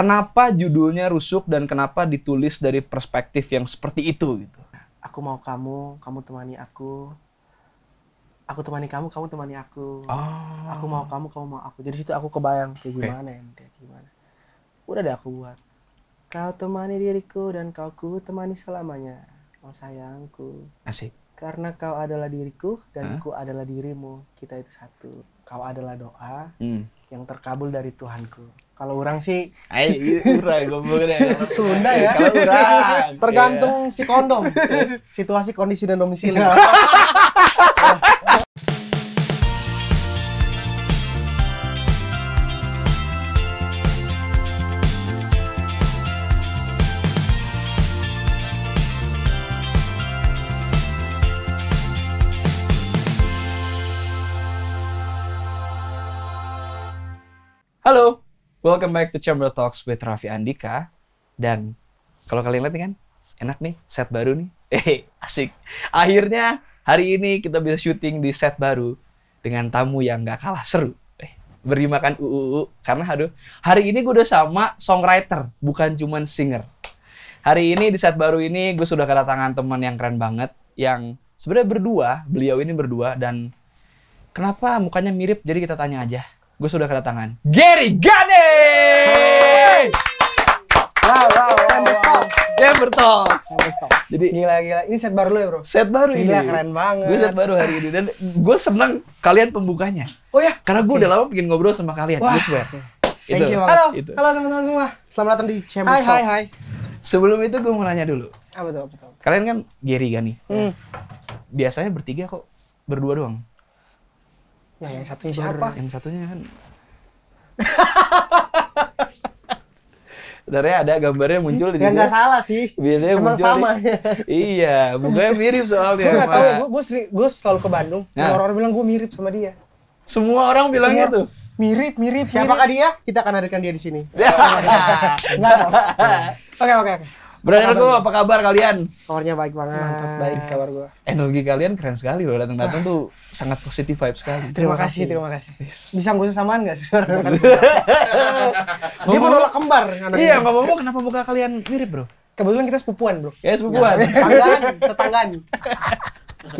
Kenapa judulnya rusuk dan kenapa ditulis dari perspektif yang seperti itu gitu? Aku mau kamu, kamu temani aku. Aku temani kamu, kamu temani aku. Oh. Aku mau kamu, kamu mau aku. Jadi situ aku kebayang kayak gimana okay. ya, kayak gimana. Udah deh aku buat. Kau temani diriku dan kau ku temani selamanya. Oh sayangku. Asik. Karena kau adalah diriku dan huh? ku adalah dirimu. Kita itu satu. Kau adalah doa. Hmm yang terkabul dari Tuhanku. Kalau orang sih, ayo iya, urang goblok Sunda ya. Kalau urang tergantung iya. si kondom, situasi kondisi dan domisili. Welcome back to Chamber Talks with Raffi Andika. Dan kalau kalian lihat kan, enak nih set baru nih. Eh, asik. Akhirnya hari ini kita bisa syuting di set baru dengan tamu yang gak kalah seru. Eh, beri makan UUU karena aduh, hari ini gue udah sama songwriter, bukan cuman singer. Hari ini di set baru ini gue sudah kedatangan teman yang keren banget yang sebenarnya berdua, beliau ini berdua dan kenapa mukanya mirip jadi kita tanya aja gue sudah kedatangan Gary Gane. Wow, Wow, wow, wow, Amber wow. Amber Talks. Jadi gila gila. Ini set baru lo ya, Bro? Set baru gila, ini. Gila keren banget. Gue set baru hari ini dan gue seneng kalian pembukanya. Oh ya? Karena gue okay. udah lama pengen ngobrol sama kalian, gue swear. Thank itu, Halo, itu. halo teman-teman semua. Selamat datang di Chamber Hai, hai, hai. Sebelum itu gue mau nanya dulu. Apa tuh, apa tuh? Kalian kan Gary Gani. Hmm. Biasanya bertiga kok berdua doang. Ya yang satunya siapa? Yang satunya kan. Sebenarnya ada gambarnya muncul di ya, sini. Enggak nggak salah sih. Biasanya Emang muncul sama. iya, mukanya mirip soalnya. Gue nggak tahu ya. Gue gue selalu ke Bandung. Nah. Orang-orang bilang gue mirip sama dia. Semua orang bilang Semua... gitu. Mirip, mirip. Siapakah mirip. dia? Kita akan hadirkan dia di sini. Enggak. Oke, oke, oke. Brother gue apa kabar kalian? Kabarnya baik banget. Mantap baik kabar gue. Energi kalian keren sekali loh datang-datang tuh sangat positif vibes sekali. Terima, kasih, terima kasih. Bisa gue samaan gak sih suara Dia menolak kembar. Iya, nggak mau kenapa buka kalian mirip bro? Kebetulan kita sepupuan bro. Ya sepupuan. Ya. Tetanggaan, tetanggaan.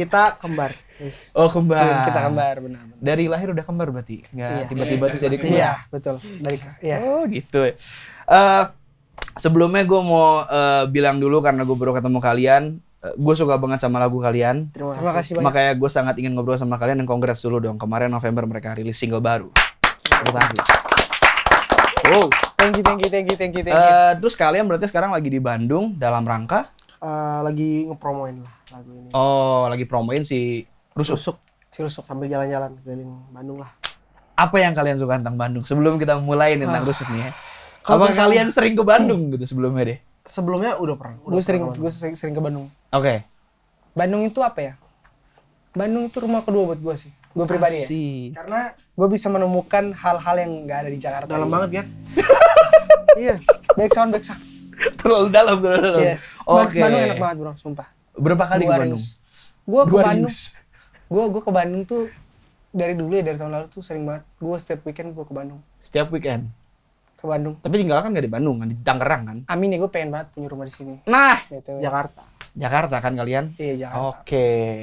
kita kembar. Oh kembar. Iya, kita kembar benar, Dari lahir udah kembar berarti, nggak iya. tiba-tiba tuh jadi iya, kembar. Iya betul. Dari iya. Oh gitu. Eh, sebelumnya gue mau uh, bilang dulu karena gue baru ketemu kalian eh, gue suka banget sama lagu kalian terima kasih, terima kasih banyak. makanya gue sangat ingin ngobrol sama kalian dan kongres dulu dong kemarin November mereka rilis single baru terima kasih wow thank you thank you thank you thank you thank you uh, terus kalian berarti sekarang lagi di Bandung dalam rangka uh, lagi ngepromoin lah lagu ini oh lagi promoin si rusuk, rusuk. si rusuk sambil jalan-jalan keliling Bandung lah apa yang kalian suka tentang Bandung sebelum kita mulai tentang ah. rusuk nih ya apa kalian sering ke Bandung gitu sebelumnya deh? Sebelumnya udah pernah. Gue sering, gue sering, sering ke Bandung. Oke. Okay. Bandung itu apa ya? Bandung itu rumah kedua buat gue sih. Gue pribadi ya. ya. Karena gue bisa menemukan hal-hal yang nggak ada di Jakarta. Dalam ini. banget kan? iya. Back sound, back sound. Terlalu dalam, terlalu dalam. Yes. Oke. Okay. Bandung enak banget bro, sumpah. Berapa kali gua ke Bandung? Gue ke Bandung. Gue gue ke Bandung tuh dari dulu ya dari tahun lalu tuh sering banget. Gue setiap weekend gue ke Bandung. Setiap weekend? ke Bandung. Tapi tinggal kan gak di Bandung kan? di Tangerang kan. Amin ya, gue pengen banget punya rumah di sini. Nah, gitu. Jakarta. Jakarta kan kalian? Iya, Jakarta. Oke. Okay.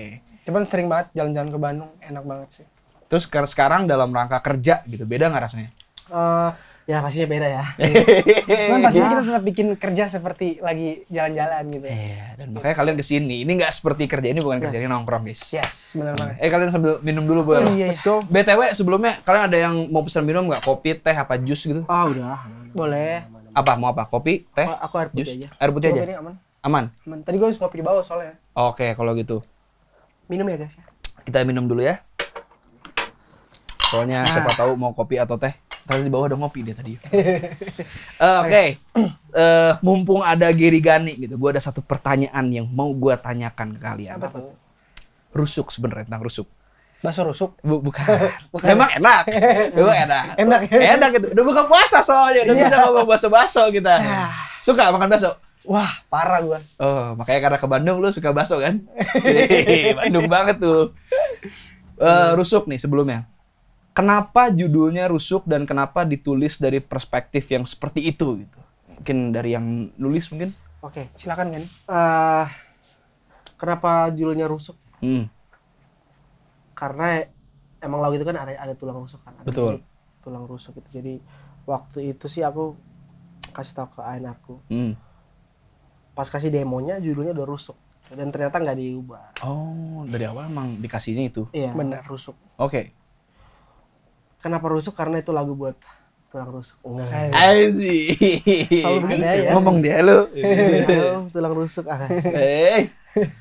Cuman sering banget jalan-jalan ke Bandung, enak banget sih. Terus sekarang dalam rangka kerja gitu, beda nggak rasanya? Uh, Ya pastinya beda ya. Cuman pastinya ya. kita tetap bikin kerja seperti lagi jalan-jalan gitu. Ya. Iya, dan makanya kalian kesini. Ini nggak seperti kerja ini bukan kerja ini nongkrong guys. Yes, benar hmm. banget. Eh kalian sambil minum dulu boleh. Oh, iya, iya, iya, Let's go. BTW sebelumnya kalian ada yang mau pesan minum nggak? Kopi, teh, apa jus gitu? Ah udah. Boleh. Apa mau apa? Kopi, teh? Aku air putih aja. Air putih aja. Ini aman. Aman. Aman. Tadi gue harus kopi di bawah soalnya. Oke, kalau gitu. Minum ya guys ya. Kita minum dulu ya. Soalnya siapa nah. tahu mau kopi atau teh. Tadi di bawah udah ngopi dia tadi. Eh, oke, okay. uh, eh, mumpung ada Giri Gani gitu, gue ada satu pertanyaan yang mau gue tanyakan ke kalian. Apa tuh? Rusuk sebenarnya tentang rusuk. Bakso rusuk? B bukan. bukan. Emang enak. Emang enak. enak. Ya? enak gitu. Udah buka puasa soalnya. Udah iya. bisa ngomong bakso baso kita. Suka makan baso? Wah, parah gua. Oh, makanya karena ke Bandung lu suka baso kan? Bandung banget tuh. Uh, rusuk nih sebelumnya kenapa judulnya rusuk dan kenapa ditulis dari perspektif yang seperti itu gitu mungkin dari yang nulis mungkin oke silakan kan uh, kenapa judulnya rusuk hmm. karena emang laut itu kan ada ada tulang rusuk kan ada betul tulang rusuk itu jadi waktu itu sih aku kasih tahu ke Ainarku hmm. pas kasih demonya judulnya udah rusuk dan ternyata nggak diubah oh dari awal emang dikasihnya itu iya, benar rusuk oke okay Kenapa rusuk? Karena itu lagu buat tulang rusuk. Enggak. sih. Selalu Ya. Ngomong dia lu. ya, tulang rusuk. Ah. Eh.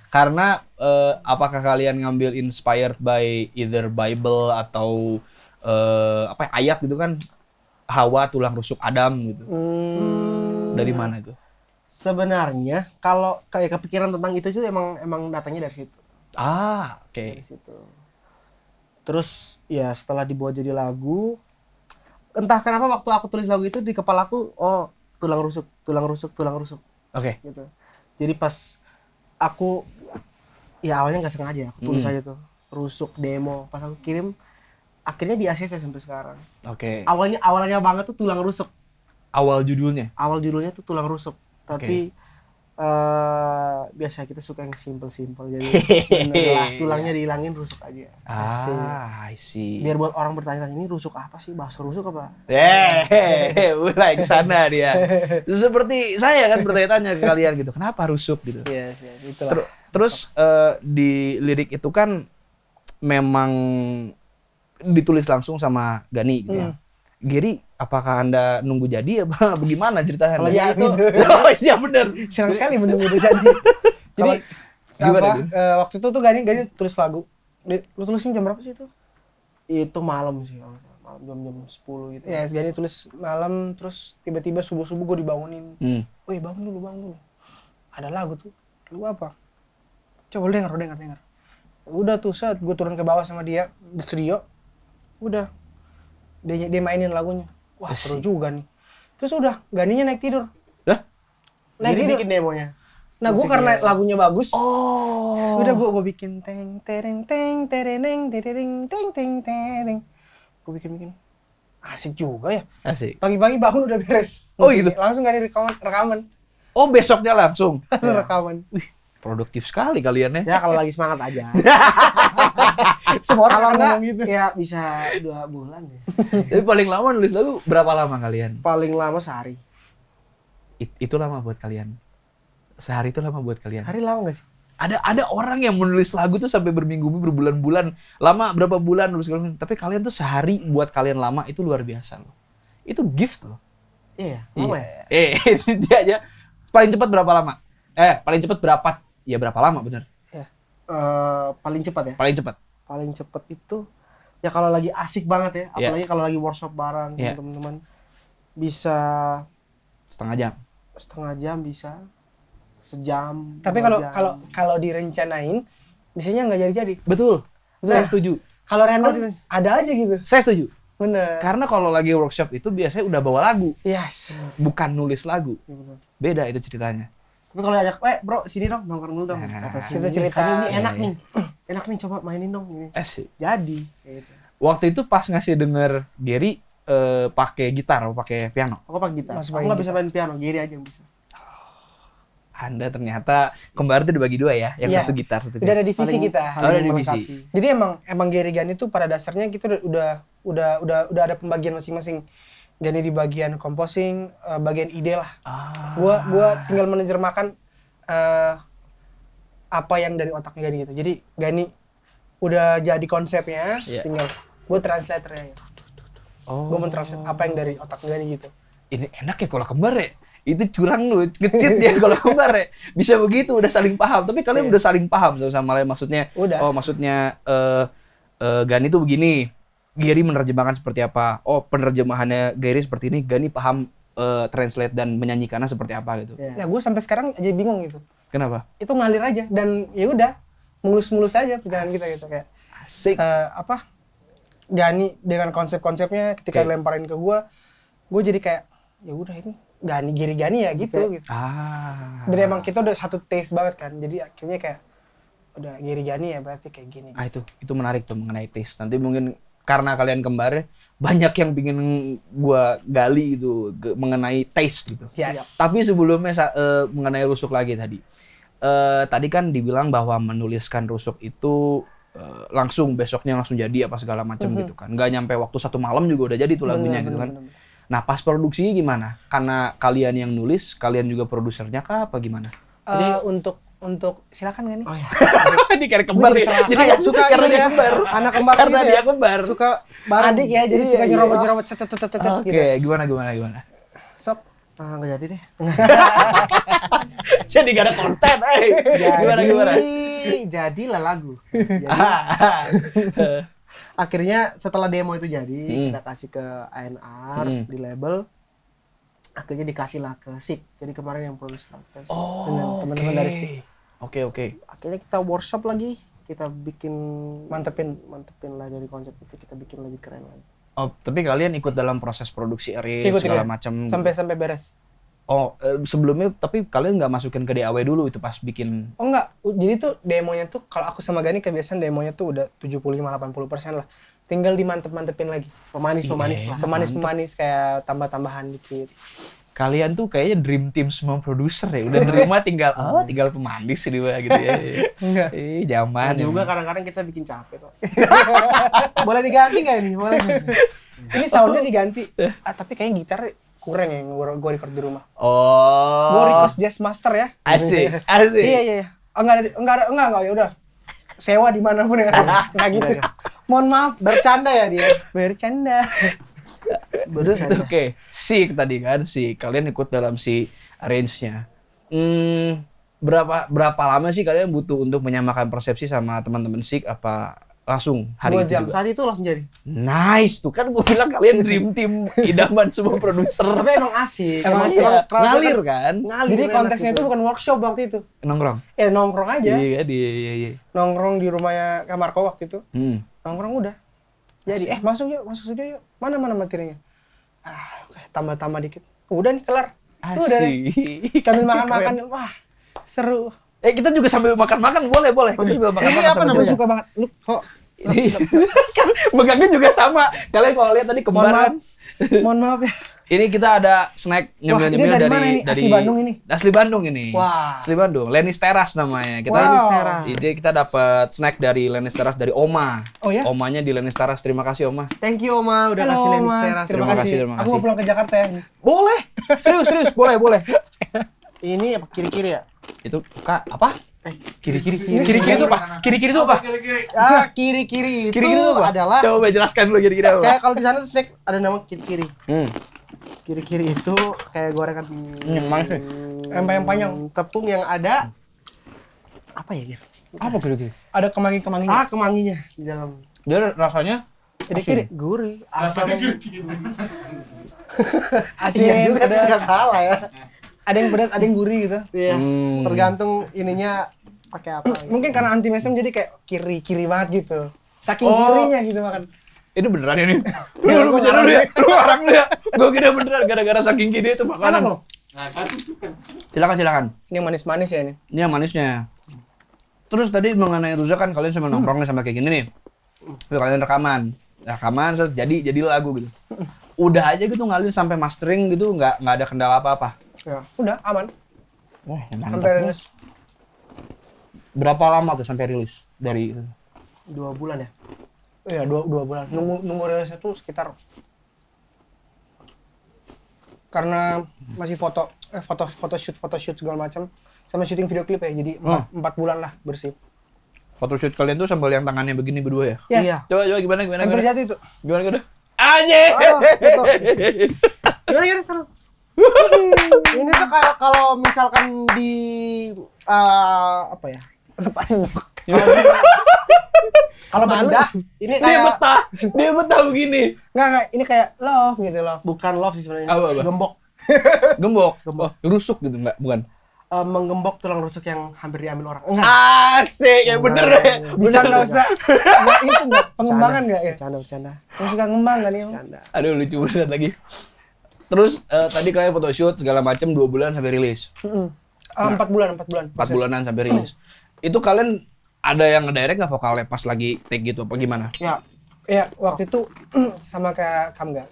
Karena uh, apakah kalian ngambil inspired by either Bible atau uh, apa ya, ayat gitu kan Hawa tulang rusuk Adam gitu. Hmm. Dari mana itu? Sebenarnya kalau kayak kepikiran tentang itu juga emang emang datangnya dari situ. Ah, oke. Okay terus ya setelah dibawa jadi lagu entah kenapa waktu aku tulis lagu itu di kepala aku oh tulang rusuk tulang rusuk tulang rusuk oke okay. gitu jadi pas aku ya awalnya nggak sengaja aku tulis hmm. aja tuh rusuk demo pas aku kirim akhirnya di ACC sampai sekarang oke okay. awalnya awalnya banget tuh tulang rusuk awal judulnya awal judulnya tuh tulang rusuk tapi okay uh, biasa kita suka yang simple-simple jadi bener tulangnya iya. dihilangin rusuk aja ah I see biar buat orang bertanya-tanya ini rusuk apa sih bahasa rusuk apa eh mulai ke sana dia seperti saya kan bertanya-tanya ke kalian gitu kenapa rusuk gitu yes, yes, itulah. Ter terus uh, di lirik itu kan memang ditulis langsung sama Gani gitu ya. hmm. ya Giri, apakah anda nunggu jadi apa ya, bagaimana ceritanya? Oh, iya, itu, gitu. oh, iya bener. Senang sekali menunggu jadi. jadi Kalo, apa, gimana, uh, eh, waktu itu tuh Gani, Gani tulis lagu. Di, lu tulisin jam berapa sih itu? Itu malam sih, malam jam jam sepuluh gitu. Ya, yes, Gani tulis malam, terus tiba-tiba subuh-subuh gue dibangunin. Hmm. Woi bangun dulu, bangun dulu. Ada lagu tuh. Lu apa? Coba denger, denger, denger. Udah tuh, saat gue turun ke bawah sama dia di studio. Udah, dia, dia mainin lagunya wah seru juga nih terus udah ganinya naik tidur lah naik Jadi tidur bikin demonya nah gue karena lagunya bagus oh udah gue gue bikin teng tereng teng tereng tereng teng teng tereng gue bikin bikin asik juga ya asik pagi-pagi bangun udah beres oh gitu langsung ganti rekaman rekaman oh besoknya langsung langsung iya. rekaman wih produktif sekali kalian ya ya kalau lagi semangat aja Semua orang kalau ngomong gitu. Ya bisa dua bulan ya. Tapi paling lama nulis lagu berapa lama kalian? Paling lama sehari. It, itu lama buat kalian. Sehari itu lama buat kalian. Hari lama gak sih? Ada ada orang yang menulis lagu tuh sampai berminggu minggu berbulan-bulan, lama berapa bulan nulis terus Tapi kalian tuh sehari buat kalian lama itu luar biasa loh. Itu gift loh. Iya, Yeah, iya. ya. Eh, dia aja paling cepat berapa lama? Eh, paling cepat berapa? Ya berapa lama bener? Eh, paling cepat ya? Paling cepat. Paling cepat itu ya kalau lagi asik banget ya, iya. apalagi yeah. kalau lagi workshop bareng yeah. teman-teman bisa setengah jam. Setengah jam bisa sejam. Tapi kalau kalau kalau direncanain biasanya nggak jadi-jadi. Betul. Nah, Saya setuju. Kalau random oh, ada aja gitu. Saya setuju. Bener. Karena kalau lagi workshop itu biasanya udah bawa lagu. Yes. Bukan nulis lagu. Iya, Beda itu ceritanya tapi kalau ajak eh bro sini dong nongkrong dulu dong nah, cerita cerita eh, ini enak iya, nih iya. Eh, enak nih coba mainin dong ini gitu. eh, sih. jadi gitu. waktu itu pas ngasih denger Gary uh, pakai gitar atau pakai piano aku pakai gitar Mas aku nggak bisa main piano Giri aja yang bisa oh, anda ternyata kembar itu dibagi dua ya, yang yeah. satu gitar satu piano. Udah ada divisi kita. Oh, ada divisi. Jadi emang emang Gary Gani itu pada dasarnya kita udah udah udah, udah ada pembagian masing-masing jadi di bagian composing uh, bagian ide lah ah. gua gua tinggal menerjemahkan uh, eh, apa yang dari otaknya Gani gitu jadi Gani udah jadi konsepnya yeah. tinggal gue translatornya ya. oh. gue mentranslate apa yang dari otak Gani gitu ini enak ya kalau kembar ya itu curang lu kecil ya kalau kembar ya bisa begitu udah saling paham tapi kalian yeah. udah saling paham sama sama lain maksudnya udah. oh maksudnya uh, uh, Gani tuh begini Gary menerjemahkan seperti apa oh penerjemahannya Gary seperti ini Gani paham uh, translate dan menyanyikannya seperti apa gitu yeah. nah gue sampai sekarang aja bingung gitu kenapa itu ngalir aja dan ya udah mulus-mulus aja perjalanan kita gitu kayak Asik. Uh, apa Gani dengan konsep-konsepnya ketika okay. lemparin ke gue gue jadi kayak ya udah ini Gani Giri Gani ya gitu okay. gitu ah. dan emang kita udah satu taste banget kan jadi akhirnya kayak udah Giri Gani ya berarti kayak gini ah itu itu menarik tuh mengenai taste nanti mungkin karena kalian kembar banyak yang pingin gua gali itu mengenai taste gitu. Yes. Tapi sebelumnya uh, mengenai rusuk lagi tadi. Uh, tadi kan dibilang bahwa menuliskan rusuk itu uh, langsung besoknya langsung jadi apa segala macam mm -hmm. gitu kan. Gak nyampe waktu satu malam juga udah jadi tuh lagunya gitu kan. Nah pas produksi gimana? Karena kalian yang nulis, kalian juga produsernya kah apa gimana? Uh, Jadi, untuk untuk silakan gak nih? Oh iya. Adik karena kembar jadi ya. Jadi ya, suka karena dia kembar. Anak kembar karena gitu dia ya. kembar. Suka bareng. Adik ya, jadi iya, suka iya, nyerobot iya. nyerobot cet cet cet cet gitu. Oke, ya. gimana gimana gimana. Sok Ah, enggak jadi deh. jadi gak ada konten, eh. Jadi, gimana gimana? Jadilah lagu. Jadi, akhirnya setelah demo itu jadi, hmm. kita kasih ke ANR hmm. di label akhirnya dikasih lah ke Sig Jadi kemarin yang produksi Oh, dengan teman-teman okay. dari Sig. Oke, okay, oke. Okay. Akhirnya kita workshop lagi, kita bikin mantepin mantepin lah dari konsep itu kita bikin lebih keren lagi. Oh, tapi kalian ikut dalam proses produksi Ari segala ya. macam sampai gitu. sampai beres. Oh, eh, sebelumnya tapi kalian nggak masukin ke DAW dulu itu pas bikin. Oh enggak, jadi tuh demonya tuh kalau aku sama Gani kebiasaan demonya tuh udah 75 80% lah tinggal dimantep-mantepin lagi pemanis-pemanis yeah, iya, pemanis-pemanis kayak tambah-tambahan dikit kalian tuh kayaknya dream team semua produser ya udah nerima tinggal oh tinggal pemanis di gitu ya enggak eh zaman Dan juga kadang-kadang kita bikin capek kok boleh diganti nggak ini boleh ini soundnya diganti eh. ah tapi kayaknya gitar kurang ya gue record di rumah oh gue request jazz master ya asik asik iya, iya iya enggak enggak enggak enggak ya udah sewa di mana ya enggak gitu mohon maaf bercanda ya dia bercanda bercanda oke okay. si tadi kan si kalian ikut dalam si range nya hmm, berapa berapa lama sih kalian butuh untuk menyamakan persepsi sama teman-teman sik apa langsung hari Dua jam itu juga. saat itu langsung jadi nice tuh kan gue bilang kalian dream team idaman semua produser tapi emang asik emang, asik ya. ngalir kan? kan ngalir jadi konteksnya gitu. itu. bukan workshop waktu itu nongkrong Eh nongkrong aja iya iya iya, iya. nongkrong di rumahnya kamar kau waktu itu hmm nongkrong udah jadi eh masuk yuk masuk studio yuk mana mana materinya ah tambah tambah dikit udah nih kelar Asik. udah nih. sambil makan makan wah seru Eh kita juga sambil makan-makan boleh boleh. Kita juga makan-makan. Eh, apa namanya suka banget lu kok kan megangnya juga sama. Kalian kalau lihat tadi kembaran. Mohon mohon maaf ya. Ini kita ada snack nyemil-nyemil dari, dari ini? Asli Bandung ini. Asli Bandung ini. Wah. Asli Bandung. Lenis Teras namanya. Kita wow. Teras. Iya, jadi kita dapat snack dari Lenis Teras dari Oma. Oh ya. Omanya di Lenis Teras. Terima kasih Oma. Thank you Oma udah Halo, kasih Oma. Lenis Teras. Terima, terima kasih. Terima kasih. Aku mau pulang ke Jakarta ya. Boleh. Serius serius boleh boleh. ini apa kiri-kiri ya? Itu Kak apa? Eh, kiri-kiri kiri-kiri itu apa kiri-kiri itu apa kiri-kiri ah kiri-kiri itu, kiri -kiri itu apa? adalah coba jelaskan dulu kiri-kiri apa kayak kalau di sana snack ada nama kiri-kiri hmm kiri-kiri itu kayak gorengan hmm, sih. empang yang tepung yang ada apa ya gitu apa gitu kiri ada kemangi kemangi ah kemanginya di dalam dia rasanya kiri kiri gurih rasanya kiri kiri asin iya juga sih salah ya ada yang pedas ada yang gurih gitu iya hmm. tergantung ininya pakai apa mungkin gitu. karena anti mesem jadi kayak kiri kiri banget gitu saking oh. kirinya gitu makan ini beneran ini. Lu ya. lu beneran lu ya. Lu orang lu ya. Gua kira beneran gara-gara saking gini itu makanan. loh. Nah, kan. Silakan silakan. Ini yang manis-manis ya ini. Ini yang manisnya. Terus tadi mengenai Ruza kan kalian sama nongkrong hmm. sama kayak gini nih. Lalu kalian rekaman. Rekaman jadi jadi lagu gitu. Udah aja gitu ngalir sampai mastering gitu nggak nggak ada kendala apa-apa. Ya, udah aman. Wah, oh, Sampai rilis. Berapa lama tuh sampai rilis dari dua bulan ya? Oh iya dua dua bulan. Nunggu nunggu rilisnya tuh sekitar karena masih foto eh, foto foto shoot foto shoot segala macam sama syuting video klip ya jadi hmm. empat, oh. empat bulan lah bersih foto shoot kalian tuh sambil yang tangannya begini berdua ya yes. iya coba coba gimana gimana Yang bersih itu gimana gimana aja oh, iya, gimana gimana terus ini tuh kalau misalkan di uh, apa ya panjok. Iya. Kalau betah, ini kayak dia betah, dia betah begini. Enggak, enggak, ini kayak love gitu loh. Bukan love sih sebenarnya. Apa, apa? Gembok. Gembok. Gembok. Oh, rusuk gitu enggak? Bukan. Uh, menggembok tulang rusuk yang hampir diambil orang. Enggak. Asik, ya bener ya. Bisa enggak usah. Enggak itu enggak pengembangan enggak ya? Canda-canda. Terus suka ngembang kan ya? Canda. Aduh lucu banget lagi. Terus uh, tadi kalian photoshoot segala macam 2 bulan sampai rilis. Mm -hmm. Nah, empat bulan empat bulan empat bulanan sampai rilis mm itu kalian ada yang ngedirect nggak vokalnya pas lagi take gitu apa gimana? Ya, ya waktu itu sama kayak Kamga.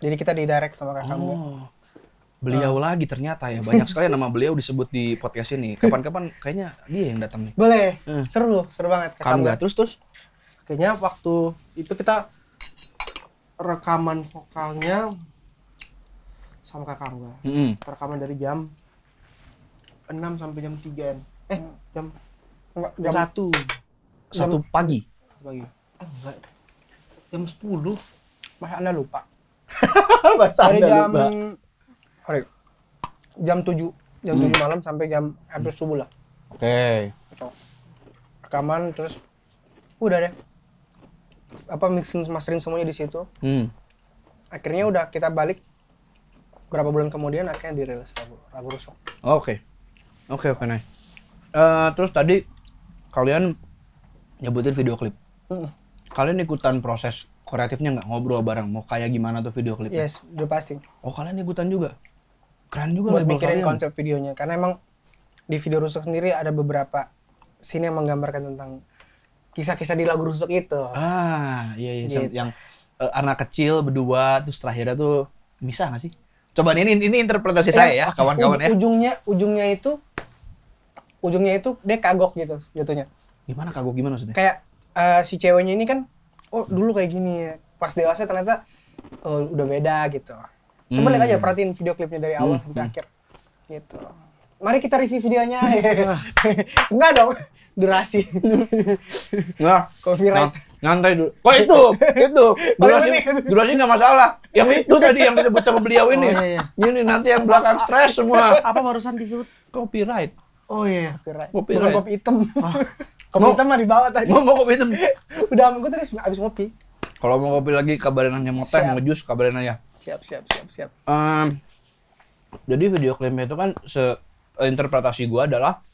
Jadi kita di direct sama Kak oh. Kamga. Beliau uh. lagi ternyata ya banyak sekali nama beliau disebut di podcast ini. Kapan-kapan kayaknya dia yang datang nih. Boleh. Hmm. Seru, seru banget Kamga. Kamga. Terus terus kayaknya waktu itu kita rekaman vokalnya sama Kak Kamga. -hmm. Rekaman dari jam enam sampai jam 3 Eh, jam jam satu. Satu pagi. Pagi. Enggak. Ah, jam sepuluh. Masa Anda lupa? Masa anda jam Hari, jam tujuh, jam tujuh hmm. malam sampai jam hmm. hampir subuh lah. Oke. Okay. Rekaman terus udah deh. Apa mixing mastering semuanya di situ. Hmm. Akhirnya udah kita balik berapa bulan kemudian akhirnya dirilis lagu lagu rusuk. Oke. Okay. Oke, okay, oke, okay, nice. Uh, terus tadi kalian nyebutin video klip. Hmm. Kalian ikutan proses kreatifnya nggak ngobrol bareng mau kayak gimana tuh video klipnya? Yes, udah pasti. Oh kalian ikutan juga? Keren juga Buat mikirin kalian. konsep videonya karena emang di video rusuk sendiri ada beberapa scene yang menggambarkan tentang kisah-kisah di lagu rusuk itu. Ah iya iya gitu. yang uh, anak kecil berdua terus terakhirnya tuh misah nggak sih? Coba ini ini interpretasi eh, saya ya kawan-kawan ya. Ujungnya ujungnya itu ujungnya itu dia kagok gitu jatuhnya gimana kagok gimana maksudnya kayak uh, si ceweknya ini kan oh dulu kayak gini ya pas dewasa ternyata uh, udah beda gitu hmm. lihat aja perhatiin video klipnya dari awal hmm. sampai hmm. akhir gitu mari kita review videonya iya. enggak dong durasi nggak copyright nyantai dulu kok itu itu durasi durasi nggak masalah yang itu tadi yang disebut sama beliau ini oh, iya, iya. ini nanti yang belakang stres semua apa barusan disebut copyright Oh iya. iya. Kopi Bukan kopi hitam. Ah. kopi mau, hitam mah dibawa tadi. Mau, mau kopi hitam. Udah sama gue tadi habis ngopi. Kalau mau kopi lagi kabarin aja mau teh, mau jus kabarin aja. Siap, siap, siap, siap. Um, jadi video klipnya itu kan se interpretasi gua adalah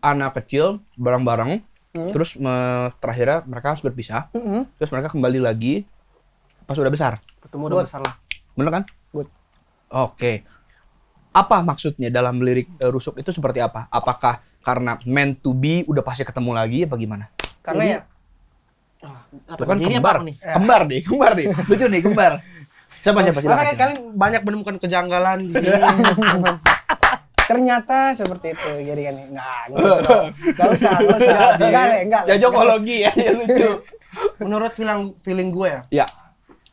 anak kecil bareng-bareng hmm. terus me, terakhirnya mereka harus berpisah hmm. terus mereka kembali lagi pas udah besar ketemu udah Good. besar lah bener kan Good. oke apa maksudnya dalam lirik uh, rusuk itu seperti apa? Apakah karena meant to be udah pasti ketemu lagi apa gimana? Karena ya apa, ah, kan kembar, apa nih? Eh. kembar deh, kembar deh, lucu nih kembar. Siapa siapa sih? Karena kalian banyak menemukan kejanggalan di sini. ternyata seperti itu jadi kan nggak gitu nggak usah nggak usah Enggak, iya. enggak. nggak ya jokologi ya, ya lucu menurut feeling feeling gue ya, ya.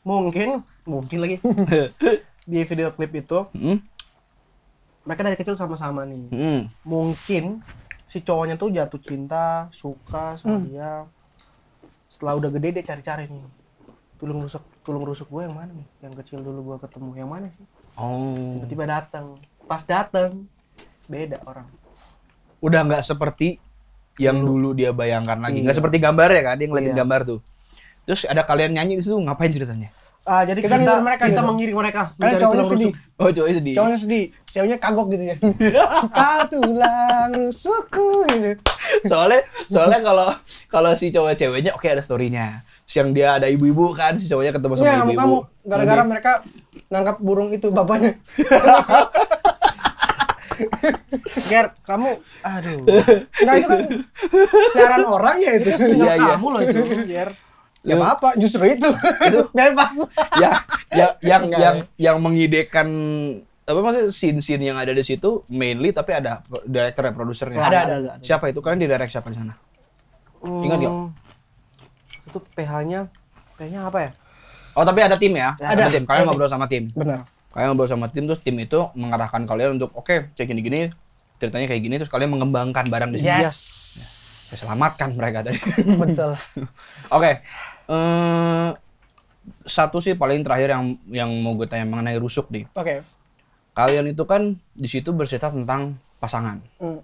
mungkin mungkin lagi di video klip itu hmm? mereka dari kecil sama-sama nih hmm. mungkin si cowoknya tuh jatuh cinta suka sama hmm. dia setelah udah gede dia cari-cari nih tulung rusuk tulung rusuk gue yang mana nih yang kecil dulu gue ketemu yang mana sih oh tiba-tiba datang pas datang beda orang udah nggak seperti yang dulu, dulu dia bayangkan lagi nggak iya. seperti gambar ya kan dia ngeliatin iya. gambar tuh terus ada kalian nyanyi di situ ngapain ceritanya Ah, jadi kita, kita mereka kita gitu. mengiring mereka. Karena cowoknya sedih. Oh, cowoknya sedih. Cowoknya sedih. Ceweknya kagok gitu ya. suka tulang rusukku gitu. Soalnya soalnya kalau kalau si cowok ceweknya oke okay, ada storynya. yang dia ada ibu-ibu kan, si cowoknya ketemu sama ibu iya, ibu-ibu. kamu gara-gara mereka nangkap burung itu bapaknya. Ger, kamu aduh. Enggak itu kan saran orang ya itu. Iya, iya. Kamu loh itu, Ger. Ya apa, apa justru itu. itu bebas. Ya, ya yang Enggak, yang yang mengidekan apa maksudnya sin sin yang ada di situ mainly tapi ada director ya produsernya. Ada, ada, ada, ada. Siapa itu? Kalian di direct siapa di sana? Hmm, Ingat enggak? Itu PH-nya PH-nya apa ya? Oh, tapi ada tim ya? Ada, ada tim. Kalian ada ngobrol sama tim. Benar. Kalian ngobrol sama tim terus tim itu mengarahkan kalian untuk oke, okay, kayak gini-gini, ceritanya kayak gini terus kalian mengembangkan barang di sini. Yes. yes diselamatkan mereka dari betul oke eh, satu sih paling terakhir yang yang mau gue tanya mengenai rusuk nih oke okay. kalian itu kan di situ bercerita tentang pasangan mm. uh,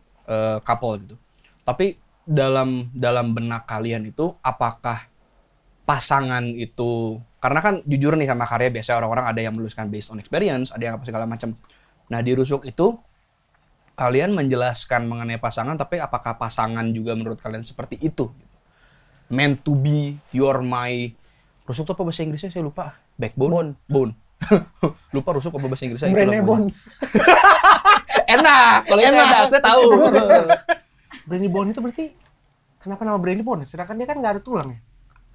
couple gitu tapi dalam dalam benak kalian itu apakah pasangan itu karena kan jujur nih sama karya biasa orang-orang ada yang menuliskan based on experience ada yang apa segala macam nah di rusuk itu kalian menjelaskan mengenai pasangan tapi apakah pasangan juga menurut kalian seperti itu meant to be your my rusuk tuh apa bahasa Inggrisnya saya lupa backbone bone, bone. lupa rusuk apa bahasa Inggrisnya brandnya bone enak kalau enak ada, saya tahu brandnya bone itu berarti kenapa nama brandnya bone sedangkan dia kan nggak ada tulang ya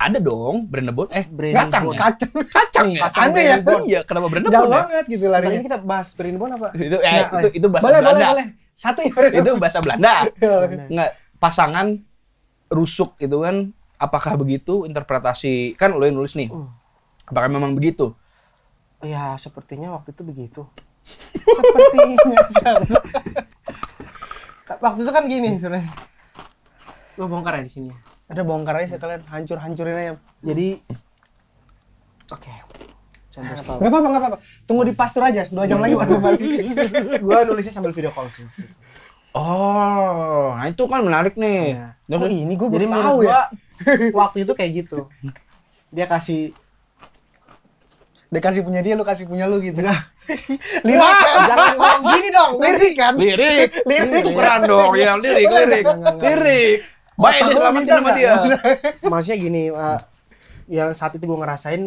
ada dong brand bone eh brand kacang ya? kacang kacang ya kacang aneh ya iya kenapa bone jauh ya? banget gitu larinya ini kita bahas brand bone apa itu eh, nah, itu itu bahasa boleh, Belanda boleh, boleh. satu ya itu bahasa Belanda iya, nggak pasangan rusuk itu kan apakah begitu interpretasi kan lo yang nulis nih uh. apakah memang begitu ya sepertinya waktu itu begitu sepertinya sama waktu itu kan gini sebenarnya lo bongkar ya di sini ada bongkar aja sekalian, hancur-hancurin aja. Jadi Oke. Okay. Gak apa-apa, gak apa Tunggu di pastur aja, dua jam lagi baru balik. Gue nulisnya sambil video call sih. Oh, nah itu kan menarik nih. Oh, ini gue baru tahu ya. waktu itu kayak gitu. Dia kasih dia kasih punya dia, lu kasih punya lu gitu. Nah. lirik kan, jangan ngomong gini dong. Lirik kan? Lirik. Lirik. Ya, lirik. Lirik. Lirik. Lirik. lirik. lirik. lirik. lirik. lirik. lirik. lirik. Baik, eh, dia bisa sama dia. Maksudnya gini, uh, ya saat itu gue ngerasain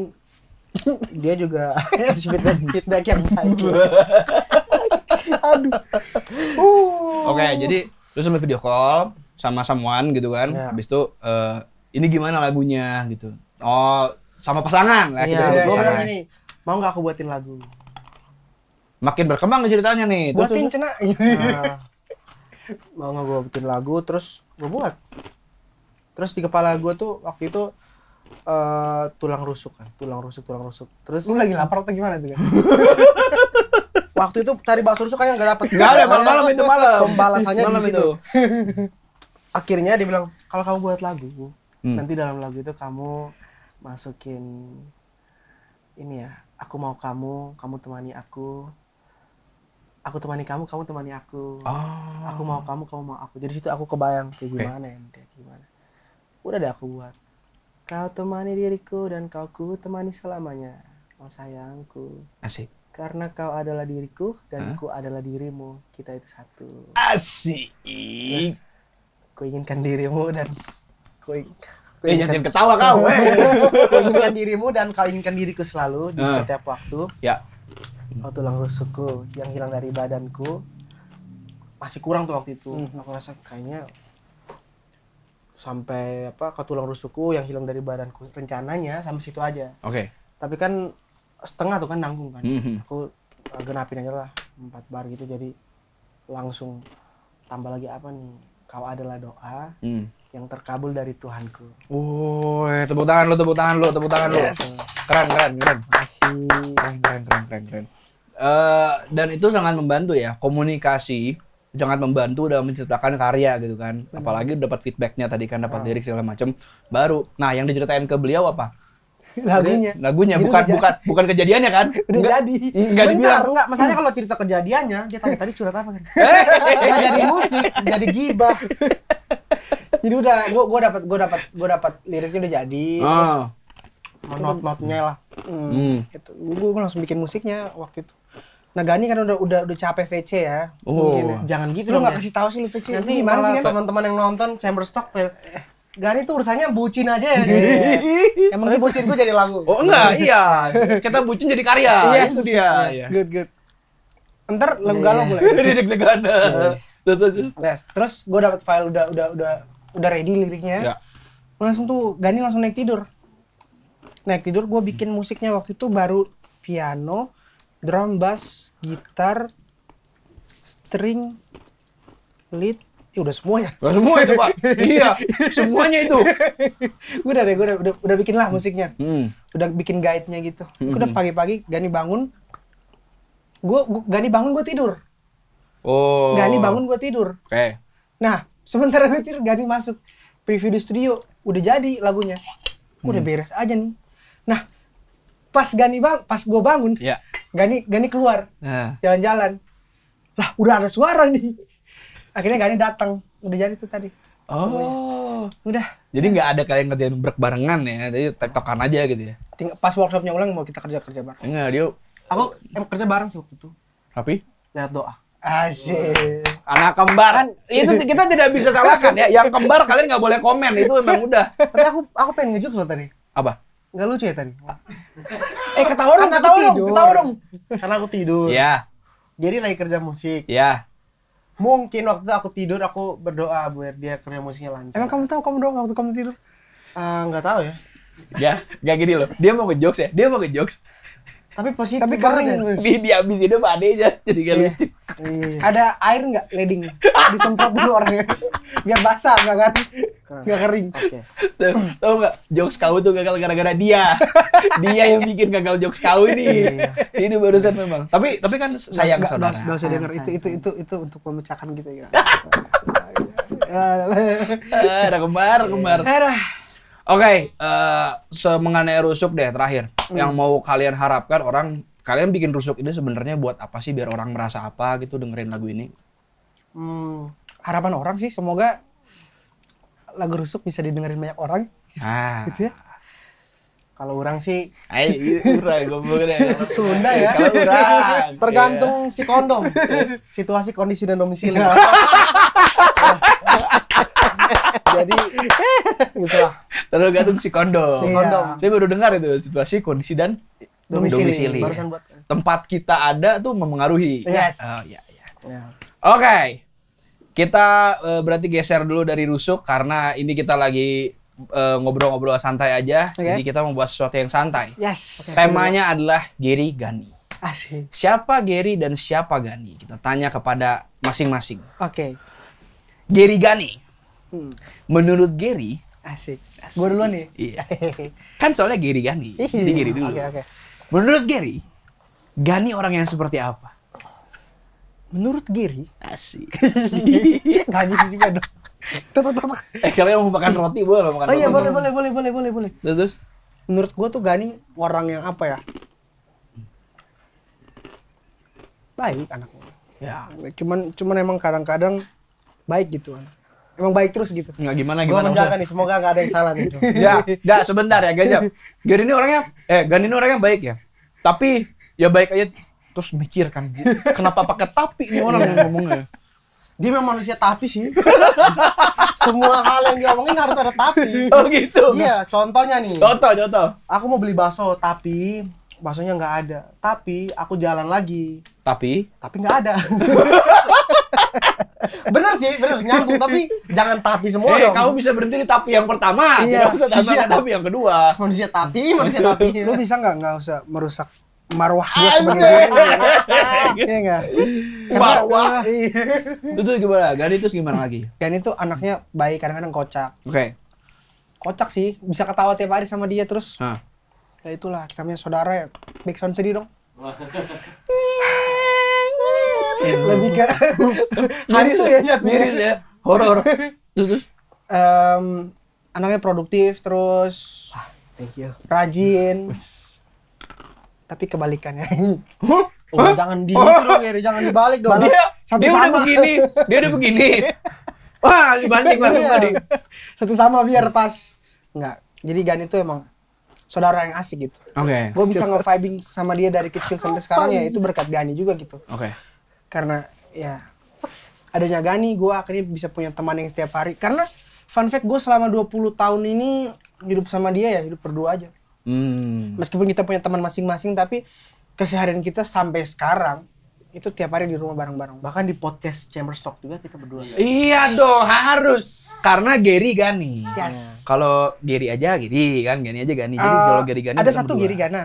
dia juga kasih feedback, feedback yang baik. Aduh. Uh. Oke, okay, jadi lu sampai video call sama someone gitu kan. Yeah. Habis itu uh, ini gimana lagunya gitu. Oh, sama pasangan lah yeah, Gue bilang gini, mau nggak aku buatin lagu? Makin berkembang ceritanya nih. Buatin cina cena. Nah, mau nggak gue buatin lagu terus gue buat terus di kepala gue tuh waktu itu uh, tulang rusuk kan tulang rusuk tulang rusuk terus lu lagi lapar atau gimana tuh kan waktu itu cari bakso rusuk kayaknya gak dapet Gak ada malam malam itu malam pembalasannya malam di situ akhirnya dia bilang kalau kamu buat lagu hmm. nanti dalam lagu itu kamu masukin ini ya aku mau kamu kamu temani aku aku temani kamu kamu temani aku oh. aku mau kamu kamu mau aku jadi situ aku kebayang kayak gimana ya okay. gimana udah deh aku buat kau temani diriku dan kau ku temani selamanya oh sayangku asik karena kau adalah diriku dan huh? ku adalah dirimu kita itu satu asik Terus, ku inginkan dirimu dan ku ing ku eh, ketawa kau eh. ku inginkan dirimu dan kau inginkan diriku selalu di uh. setiap waktu ya oh, tulang rusukku yang hilang dari badanku masih kurang tuh waktu itu hmm. aku rasa kayaknya sampai apa ke tulang rusukku yang hilang dari badanku rencananya sampai situ aja oke okay. tapi kan setengah tuh kan nanggung kan mm -hmm. aku eh, genapin aja lah empat bar gitu jadi langsung tambah lagi apa nih kau adalah doa hmm. yang terkabul dari Tuhanku woi tepuk tangan lo tepuk tangan lo tepuk tangan yes. lo keren keren keren masih keren keren keren keren, keren. Eh, dan itu sangat membantu ya komunikasi sangat membantu dalam menciptakan karya gitu kan Benar. apalagi dapat feedbacknya tadi kan dapat ah. lirik segala macam baru nah yang diceritain ke beliau apa lagunya lagunya Jadi bukan bukan bukan kejadiannya kan udah enggak, jadi enggak dibilang enggak masalahnya hmm. kalau cerita kejadiannya dia tadi tadi curhat apa kan eh, eh, jadi musik jadi gibah jadi udah gua gua dapat gua dapat gua dapat liriknya udah jadi oh. terus not-notnya lah hmm, hmm. Itu. Gua, gua langsung bikin musiknya waktu itu Nah Gani kan udah udah udah capek VC ya. Oh. Mungkin ya. Jangan gitu lu nggak ya. kasih tahu sih lu VC. Nanti gimana sih kan teman-teman yang nonton chamber eh, Gani tuh urusannya bucin aja ya. Iya. Emang gitu. bucin tuh jadi lagu. Oh enggak, gitu. iya. Kita bucin jadi karya. Yes. Iya. Itu dia. Yeah. Iya. Good, good. Ntar lagu galau mulai. Deg-degan. Yes. Terus gue dapat file udah udah udah udah ready liriknya. Yeah. Langsung tuh Gani langsung naik tidur. Naik tidur gue bikin musiknya waktu itu baru piano, drum, bass, gitar, string, lead, ya udah semuanya. Udah semua itu pak. iya, semuanya itu. gue udah deh, gue udah, udah, udah bikin lah musiknya. Hmm. Udah bikin guide-nya gitu. Hmm. Udah pagi-pagi Gani bangun, gue Gani bangun gue tidur. Oh. Gani bangun gue tidur. Oke. Okay. Nah, sementara gue tidur Gani masuk preview di studio, udah jadi lagunya. Udah hmm. beres aja nih. Nah, pas Gani bang, pas gue bangun, yeah. Gani Gani keluar ya. jalan-jalan. Yeah. Lah udah ada suara nih. Akhirnya Gani datang, udah jadi tuh tadi. Oh, udah. udah. Jadi nggak ada kalian ngerjain break barengan ya, jadi tektokan aja gitu ya. Tinggal pas workshopnya ulang mau kita kerja kerja bareng. Enggak dia. Aku emang kerja bareng sih waktu itu. Tapi? Lihat doa. Asyik. Anak kembar kan itu kita tidak bisa salahkan ya. Yang kembar kalian nggak boleh komen itu emang udah. Tapi aku aku pengen ngejuk loh tadi. Apa? Enggak lucu ya tadi? eh ketawa dong, kan ketawa dong, ketawa dong. Karena aku tidur. Iya. Jadi lagi kerja musik. Iya. Mungkin waktu itu aku tidur, aku berdoa buat dia kerja musiknya lancar. Emang kamu tahu kamu doa waktu kamu tidur? Ah, uh, nggak tahu ya. Ya, gak gini loh. Dia mau ngejokes ya. Dia mau ngejokes tapi positif tapi kering ya. di di abis itu pade aja jadi gak iya. lucu iya. ada air nggak leding disemprot dulu orangnya biar basah nggak kan nggak kering okay. tau, tau nggak jokes kau tuh gagal gara-gara dia dia yang bikin gagal jokes kau ini iya. ini barusan memang tapi tapi kan sayang gak, saudara nggak usah dengar itu itu itu itu untuk memecahkan kita ya eh, ada kembar kembar eh, Oke, okay, uh, eh, mengenai rusuk deh terakhir. Hmm. Yang mau kalian harapkan orang kalian bikin rusuk ini sebenarnya buat apa sih biar orang merasa apa gitu dengerin lagu ini? Hmm, harapan orang sih semoga lagu rusuk bisa didengerin banyak orang. Ah. gitu ya. Kalau orang sih, ayo iya, iya, urang gue deh. Sunda ya. Kalau orang iya. tergantung yeah. si kondom, situasi kondisi dan domisili jadi gitu lah tergantung si kondom si iya. kondom saya baru dengar itu situasi kondisi dan domisili, domisili. tempat kita ada tuh memengaruhi iya. yes oh, ya, ya. ya. oke okay. kita uh, berarti geser dulu dari rusuk karena ini kita lagi e, ngobrol-ngobrol uh, santai aja okay. jadi kita membuat sesuatu yang santai yes okay. temanya okay. adalah Gary Gani Asik. Siapa Gary dan siapa Gani? Kita tanya kepada masing-masing. Oke. Okay. Gary Gani. Hmm. Menurut Gary, asik. asik. Gue duluan nih. Iya. kan soalnya Gary Gani. Iya. Jadi Gary dulu. okay, Okay. Menurut Gary, Gani orang yang seperti apa? Menurut Gary, asik. Ngaji juga dong. Tuh, tuh, tuh. Eh, kalian mau makan roti boleh makan. Oh iya, boleh, boleh, boleh, boleh, boleh, boleh. Terus, menurut gue tuh Gani orang yang apa ya? Baik anaknya. Ya, cuman cuman emang kadang-kadang baik gitu anak emang baik terus gitu. Enggak gimana gimana. Gua menjaga nih, semoga nggak ada yang salah nih. ya, enggak ya, sebentar ya guys ya. Gary ini orangnya eh Gan ini orangnya baik ya. Tapi ya baik aja terus mikir kan kenapa pakai tapi ini orang yang ngomongnya. Dia memang manusia tapi sih. Semua hal yang diomongin harus ada tapi. Oh gitu. Iya, contohnya nih. Contoh, contoh. Aku mau beli bakso tapi baksonya nggak ada. Tapi aku jalan lagi. Tapi? Tapi nggak ada. bener sih, bener nyambung tapi jangan tapi semua hey, eh, dong. Kamu bisa berhenti di tapi yang pertama, iya, tidak usah tapi iya. tapi yang kedua. Manusia tapi, manusia tapi. Lu bisa nggak nggak usah merusak marwah gue sebenarnya iya nggak marwah iya. itu itu gimana Gani itu gimana lagi Gani itu anaknya baik kadang-kadang kocak oke okay. kocak sih bisa ketawa tiap hari sama dia terus huh. ya itulah kami saudara backsound ya. sedih dong Iya. lebih ke hantu ya nyatanya ya horor terus um, anaknya produktif terus ah, Thank you. rajin tapi kebalikannya oh, jangan di dong oh. ya jangan dibalik dong dia, satu dia sama. udah begini dia udah begini wah dibanding langsung iya. tadi satu sama biar pas Enggak. jadi Gani tuh emang saudara yang asik gitu. Oke. Okay. Gue bisa nge-vibing sama dia dari kecil sampai sekarang ya itu berkat Gani juga gitu. Oke karena ya adanya Gani gue akhirnya bisa punya teman yang setiap hari karena fun fact gue selama 20 tahun ini hidup sama dia ya hidup berdua aja hmm. meskipun kita punya teman masing-masing tapi keseharian kita sampai sekarang itu tiap hari di rumah bareng-bareng bahkan di podcast Chamber Stock juga kita berdua iya dong harus karena Gary Gani yes kalau Gary aja Gary kan Gani aja Gani jadi uh, kalau Gary Gani ada satu berdua. Gary Gana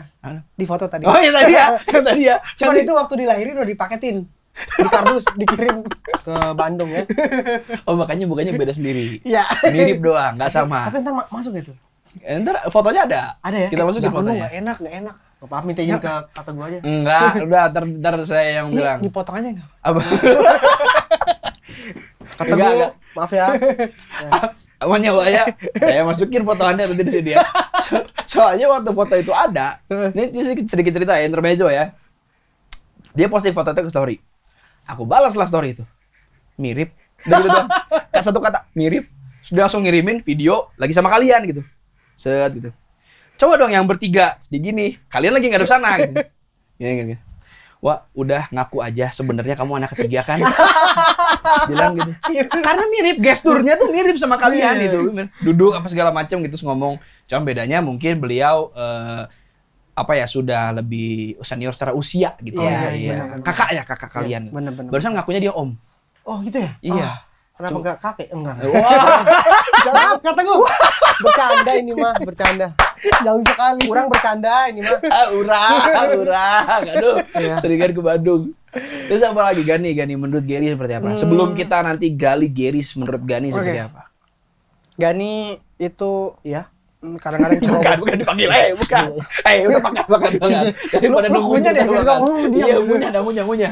di foto tadi oh iya tadi ya tadi ya cuman itu waktu dilahirin udah dipaketin di kardus dikirim ke Bandung ya. Oh makanya bukannya beda sendiri. Iya. Mirip doang, nggak sama. Tapi ntar ma masuk gitu. Ya, ntar fotonya ada. Ada ya. Kita eh, masukin fotonya. Gak enak, gak enak. Gak apa-apa minta izin ke kata gue aja. Enggak, udah ntar, ntar saya yang bilang. Dipotong aja. Apa? kata gue, maaf ya. ya. Aman ya, ya. Saya masukin foto Anda nanti di sini ya. soalnya waktu foto itu ada, ini sedikit, sedikit cerita ya, intermezzo ya. Dia posting foto fotonya ke story Aku balas lah story itu. Mirip. Udah gitu doang. Kan satu kata, mirip. Sudah langsung ngirimin video lagi sama kalian gitu. Set gitu. Coba dong yang bertiga di gini. Kalian lagi ngadep sana gitu. Gini, gini, gini. Wah, udah ngaku aja sebenarnya kamu anak ketiga kan. Bilang gitu. Iya. Karena mirip gesturnya tuh mirip sama kalian iya. itu, Duduk apa segala macam gitu ngomong. Cuma bedanya mungkin beliau uh, apa ya sudah lebih senior secara usia gitu. Oh, ya, iya, iya. iya. Kakak ya kakak iya, kalian. Bener, bener, Barusan ngakunya dia om. Oh gitu ya? Iya. Oh. Kenapa Cuma, enggak kakek? Enggak. Wah. Jangan kata gue. Bercanda ini mah, bercanda. Jauh sekali. Kurang bercanda ini mah. Ah, urang, urang. Aduh, yeah. seringan ke Bandung. Terus apa lagi Gani? Gani menurut Gary seperti apa? Hmm. Sebelum kita nanti gali Gary menurut Gani okay. seperti apa? Gani itu ya Hmm, kadang-kadang cowok bukan, bukan dipanggil eh bukan iya. eh udah makan makan banget iya. lu, lu punya deh dia bilang oh dia iya, dia ada punya, punya.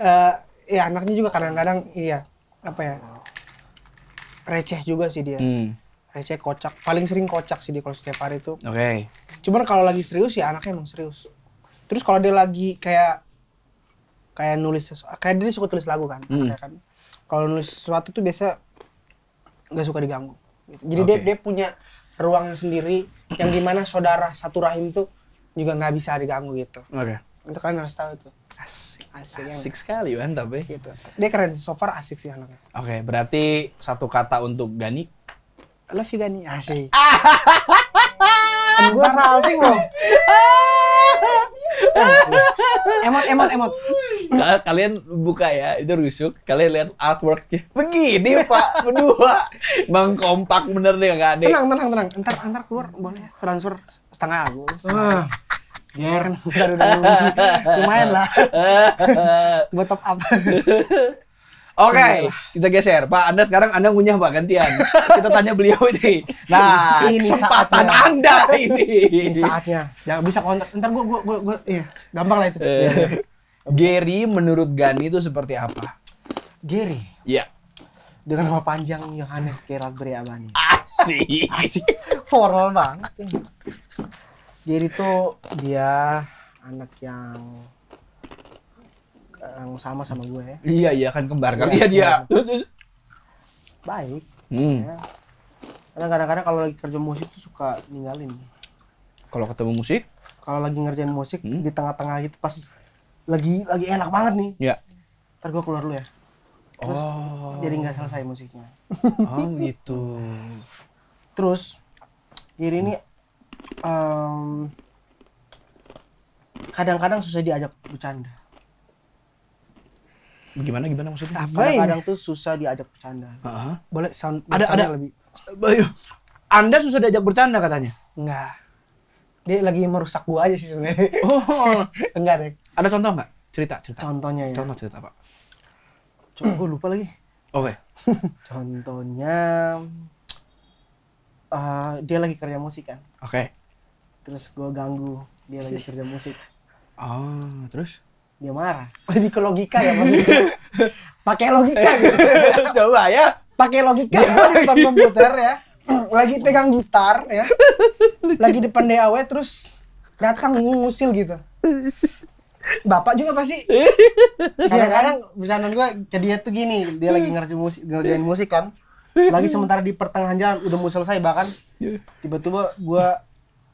uh, ya anaknya juga kadang-kadang iya apa ya receh juga sih dia hmm. receh kocak paling sering kocak sih dia kalau setiap hari itu. oke okay. cuman kalau lagi serius ya anaknya emang serius terus kalau dia lagi kayak kayak nulis sesuatu kayak dia suka tulis lagu kan hmm. Ya kan kalau nulis sesuatu tuh biasa nggak suka diganggu jadi okay. dia dia punya ruangnya sendiri yang dimana saudara satu rahim tuh juga nggak bisa diganggu gitu. Oke. Okay. Itu kalian harus tahu itu. Asik. Asik, ya. asik ya. sekali kan tapi eh. Gitu. Dia keren so far asik sih anaknya. Oke, okay, berarti satu kata untuk Gani. love you Gani. Asik. gue salting loh emot emot emot kalian buka ya itu rusuk kalian lihat artworknya begini pak berdua bang kompak bener deh nggak ada tenang tenang tenang ntar ntar keluar boleh transfer setengah aku ah. Biar ntar udah lumayan lah buat top up Oke, okay, kita geser. Pak, Anda sekarang Anda ngunyah Pak gantian. kita tanya beliau ini. Nah, ini kesempatan saatnya. Anda ini. ini saatnya. Ya bisa kontak. Ntar gua gua gua, gua iya, gampang lah itu. Eh, iya. Gary menurut Gani itu seperti apa? Gary. Iya. Yeah. Dengan nama panjang Yohanes Gerald Abani. Asik. Asik. Formal banget. Gary tuh dia anak yang yang sama sama gue ya. Iya iya kan kembar kan. Iya dia. Baik. Hmm. Ya. Karena kadang-kadang kalau lagi kerja musik tuh suka ninggalin. Kalau ketemu musik? Kalau lagi ngerjain musik hmm? di tengah-tengah gitu pas lagi lagi enak banget nih. Iya. Ntar gue keluar dulu ya. Terus oh. jadi nggak selesai musiknya. Oh gitu. Terus jadi ini um, kadang-kadang susah diajak bercanda. Gimana gimana maksudnya? Kadang-kadang tuh susah diajak bercanda. Uh-huh. Boleh sound ada ada lebih. Bayu, Anda susah diajak bercanda katanya? Enggak. Dia lagi merusak gua aja sih sebenarnya. Oh. enggak deh. Ada contoh nggak? Cerita, cerita. Contohnya ya. Contoh cerita apa? Coba gue lupa lagi. Oke. Okay. Contohnya uh, dia lagi kerja musik kan. Oke. Okay. Terus gua ganggu dia lagi kerja musik. Oh, terus? dia marah. Lebih oh, ke logika ya maksudnya. Pakai logika gitu. Coba ya. Pakai logika gue di depan komputer ya. Lagi pegang gitar ya. Lagi depan DAW terus datang ngusil gitu. Bapak juga pasti. Iya kan? Kadang-kadang bercandaan gue ke dia tuh gini, dia lagi ngerjain musik, ngerjain musik kan. Lagi sementara di pertengahan jalan udah mau selesai bahkan iya. tiba-tiba gue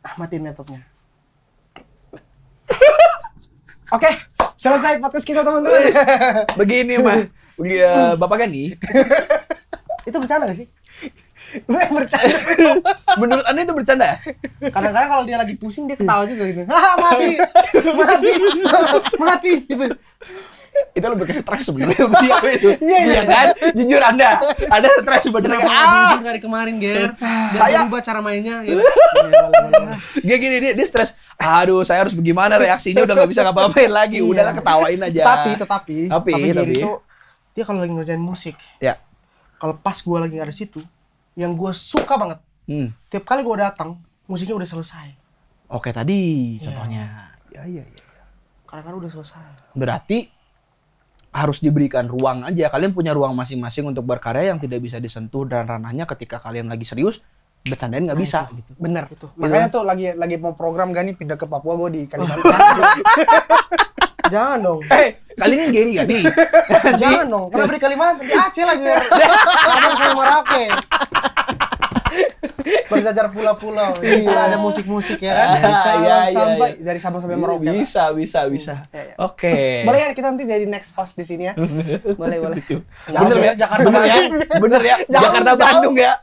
ah, matiin laptopnya. Oke. Okay. Selesai podcast kita teman-teman. Begini mah, eh, uh, Bapak Gani. itu bercanda gak sih? bercanda. Menurut Anda itu bercanda? Kadang-kadang kalau dia lagi pusing dia ketawa juga gitu. mati. Mati. mati gitu itu lebih ke stres sebenarnya dia iya, itu iya, iya iya kan jujur anda anda stres sebenarnya ah. jujur dari kemarin ger saya berubah cara mainnya ya. Iya, gini dia, dia stres aduh saya harus bagaimana reaksinya udah nggak bisa ngapa-ngapain lagi udahlah ketawain aja tapi tetapi tapi tapi, tapi. itu dia kalau lagi ngerjain musik ya kalau pas gue lagi ada situ yang gue suka banget hmm. tiap kali gue datang musiknya udah selesai oke tadi contohnya ya ya ya Karena kan udah selesai berarti harus diberikan ruang aja. Kalian punya ruang masing-masing untuk berkarya yang tidak bisa disentuh dan ranahnya ketika kalian lagi serius bercandain nggak nah, bisa gitu. Bener. Gitu. Makanya kan? tuh lagi lagi mau program gani pindah ke Papua gue di Kalimantan. Jangan dong. Eh, kali ini Gary gak Jangan dong. Kenapa di Kalimantan? Di Aceh lagi. Kapan saya Merauke? berjajar pulau-pulau. Iya. ah, ada musik-musik ya kan. Bisa iya, iya, iya, sampai iya. dari Sabang sampai Merauke. Bisa, bisa, bisa. Hmm, iya, Oke. Okay. Boleh ya, kita nanti jadi next host di sini ya? boleh, boleh. Jauh, bener ya, ya, Jakarta bener ya. Bener ya. Jauh, Jakarta jauh. Bandung ya.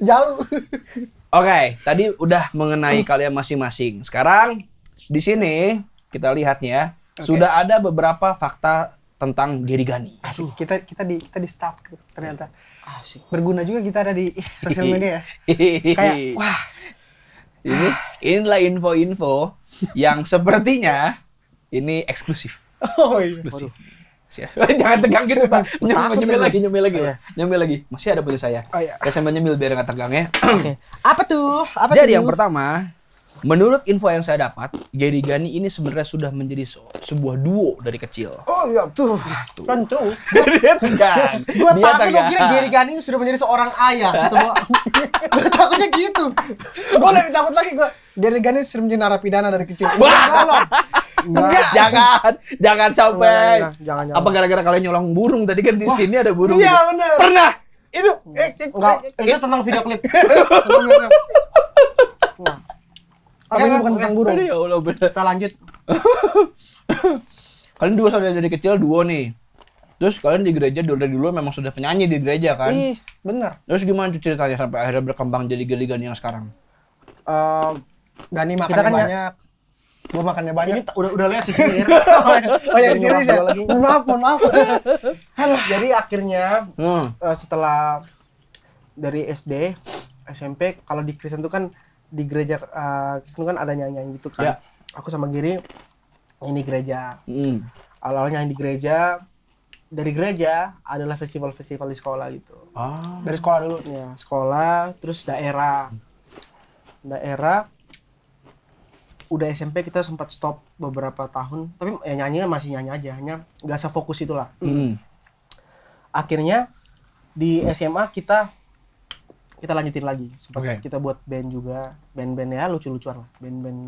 Jauh. Oke, okay, tadi udah mengenai kalian masing-masing. Sekarang di sini kita lihat ya, okay. sudah ada beberapa fakta tentang Gerigani. Asik, kita kita di kita di staff ternyata. Asik. Berguna juga kita ada di sosial media ya. Kayak wah. Ini inilah info-info yang sepertinya ini eksklusif. Oh iya. Eksklusif. Jangan tegang gitu pak. Nyemil, nyemil lagi, nyemil lagi, ya. nyemil lagi. Masih ada punya saya. Oh iya. Saya nyemil biar nggak tegang ya. Oke. Okay. Apa tuh? Apa Jadi tuh? yang pertama Menurut info yang saya dapat, Gary Gani ini sebenarnya sudah menjadi sebuah duo dari kecil. Oh iya, tuh. Gitu. Kan, tuh. Kan tuh. dia Gua Gue takut tegang. kira Gary kan. Gani sudah menjadi seorang ayah. Semua. gua takutnya gitu. Gue lebih takut lagi gue Gary Gani sudah menjadi narapidana dari kecil. Wah. Enggak. Jangan, jangan sampai. jangan, Apa gara-gara kalian nyolong burung tadi kan di sini ada burung. Iya, gitu. bener. benar. Pernah. Itu eh, eh, Enggak, itu tentang video klip. Tapi ini bukan tentang burung. Ya Allah, Kita lanjut. kalian dua saudara dari kecil duo nih. Terus kalian di gereja dari dulu memang sudah penyanyi di gereja kan? Iya, bener. Terus gimana tuh ceritanya sampai akhirnya berkembang jadi Geli yang sekarang? Uh, ehm, Gani makannya kan ya- banyak. Ya, gue makannya banyak. Ini udah udah lihat sih oh iya, ya sini ya. Mohon maaf, mohon maaf. Halo. Jadi akhirnya hmm. uh, setelah dari SD, SMP kalau di Kristen tuh kan di gereja uh, kan ada nyanyi gitu kan. Ya. Aku sama Giri ini gereja. Mm. Awalnya nyanyi di gereja, dari gereja adalah festival-festival di sekolah gitu. Ah. Dari sekolah dulu ya, sekolah, terus daerah. Daerah udah SMP kita sempat stop beberapa tahun, tapi ya nyanyi masih nyanyi aja, hanya nggak sefokus itulah. Mm. Akhirnya di SMA kita kita lanjutin lagi. supaya okay. kita buat band juga, band-band ya lucu-lucuan lah, band-band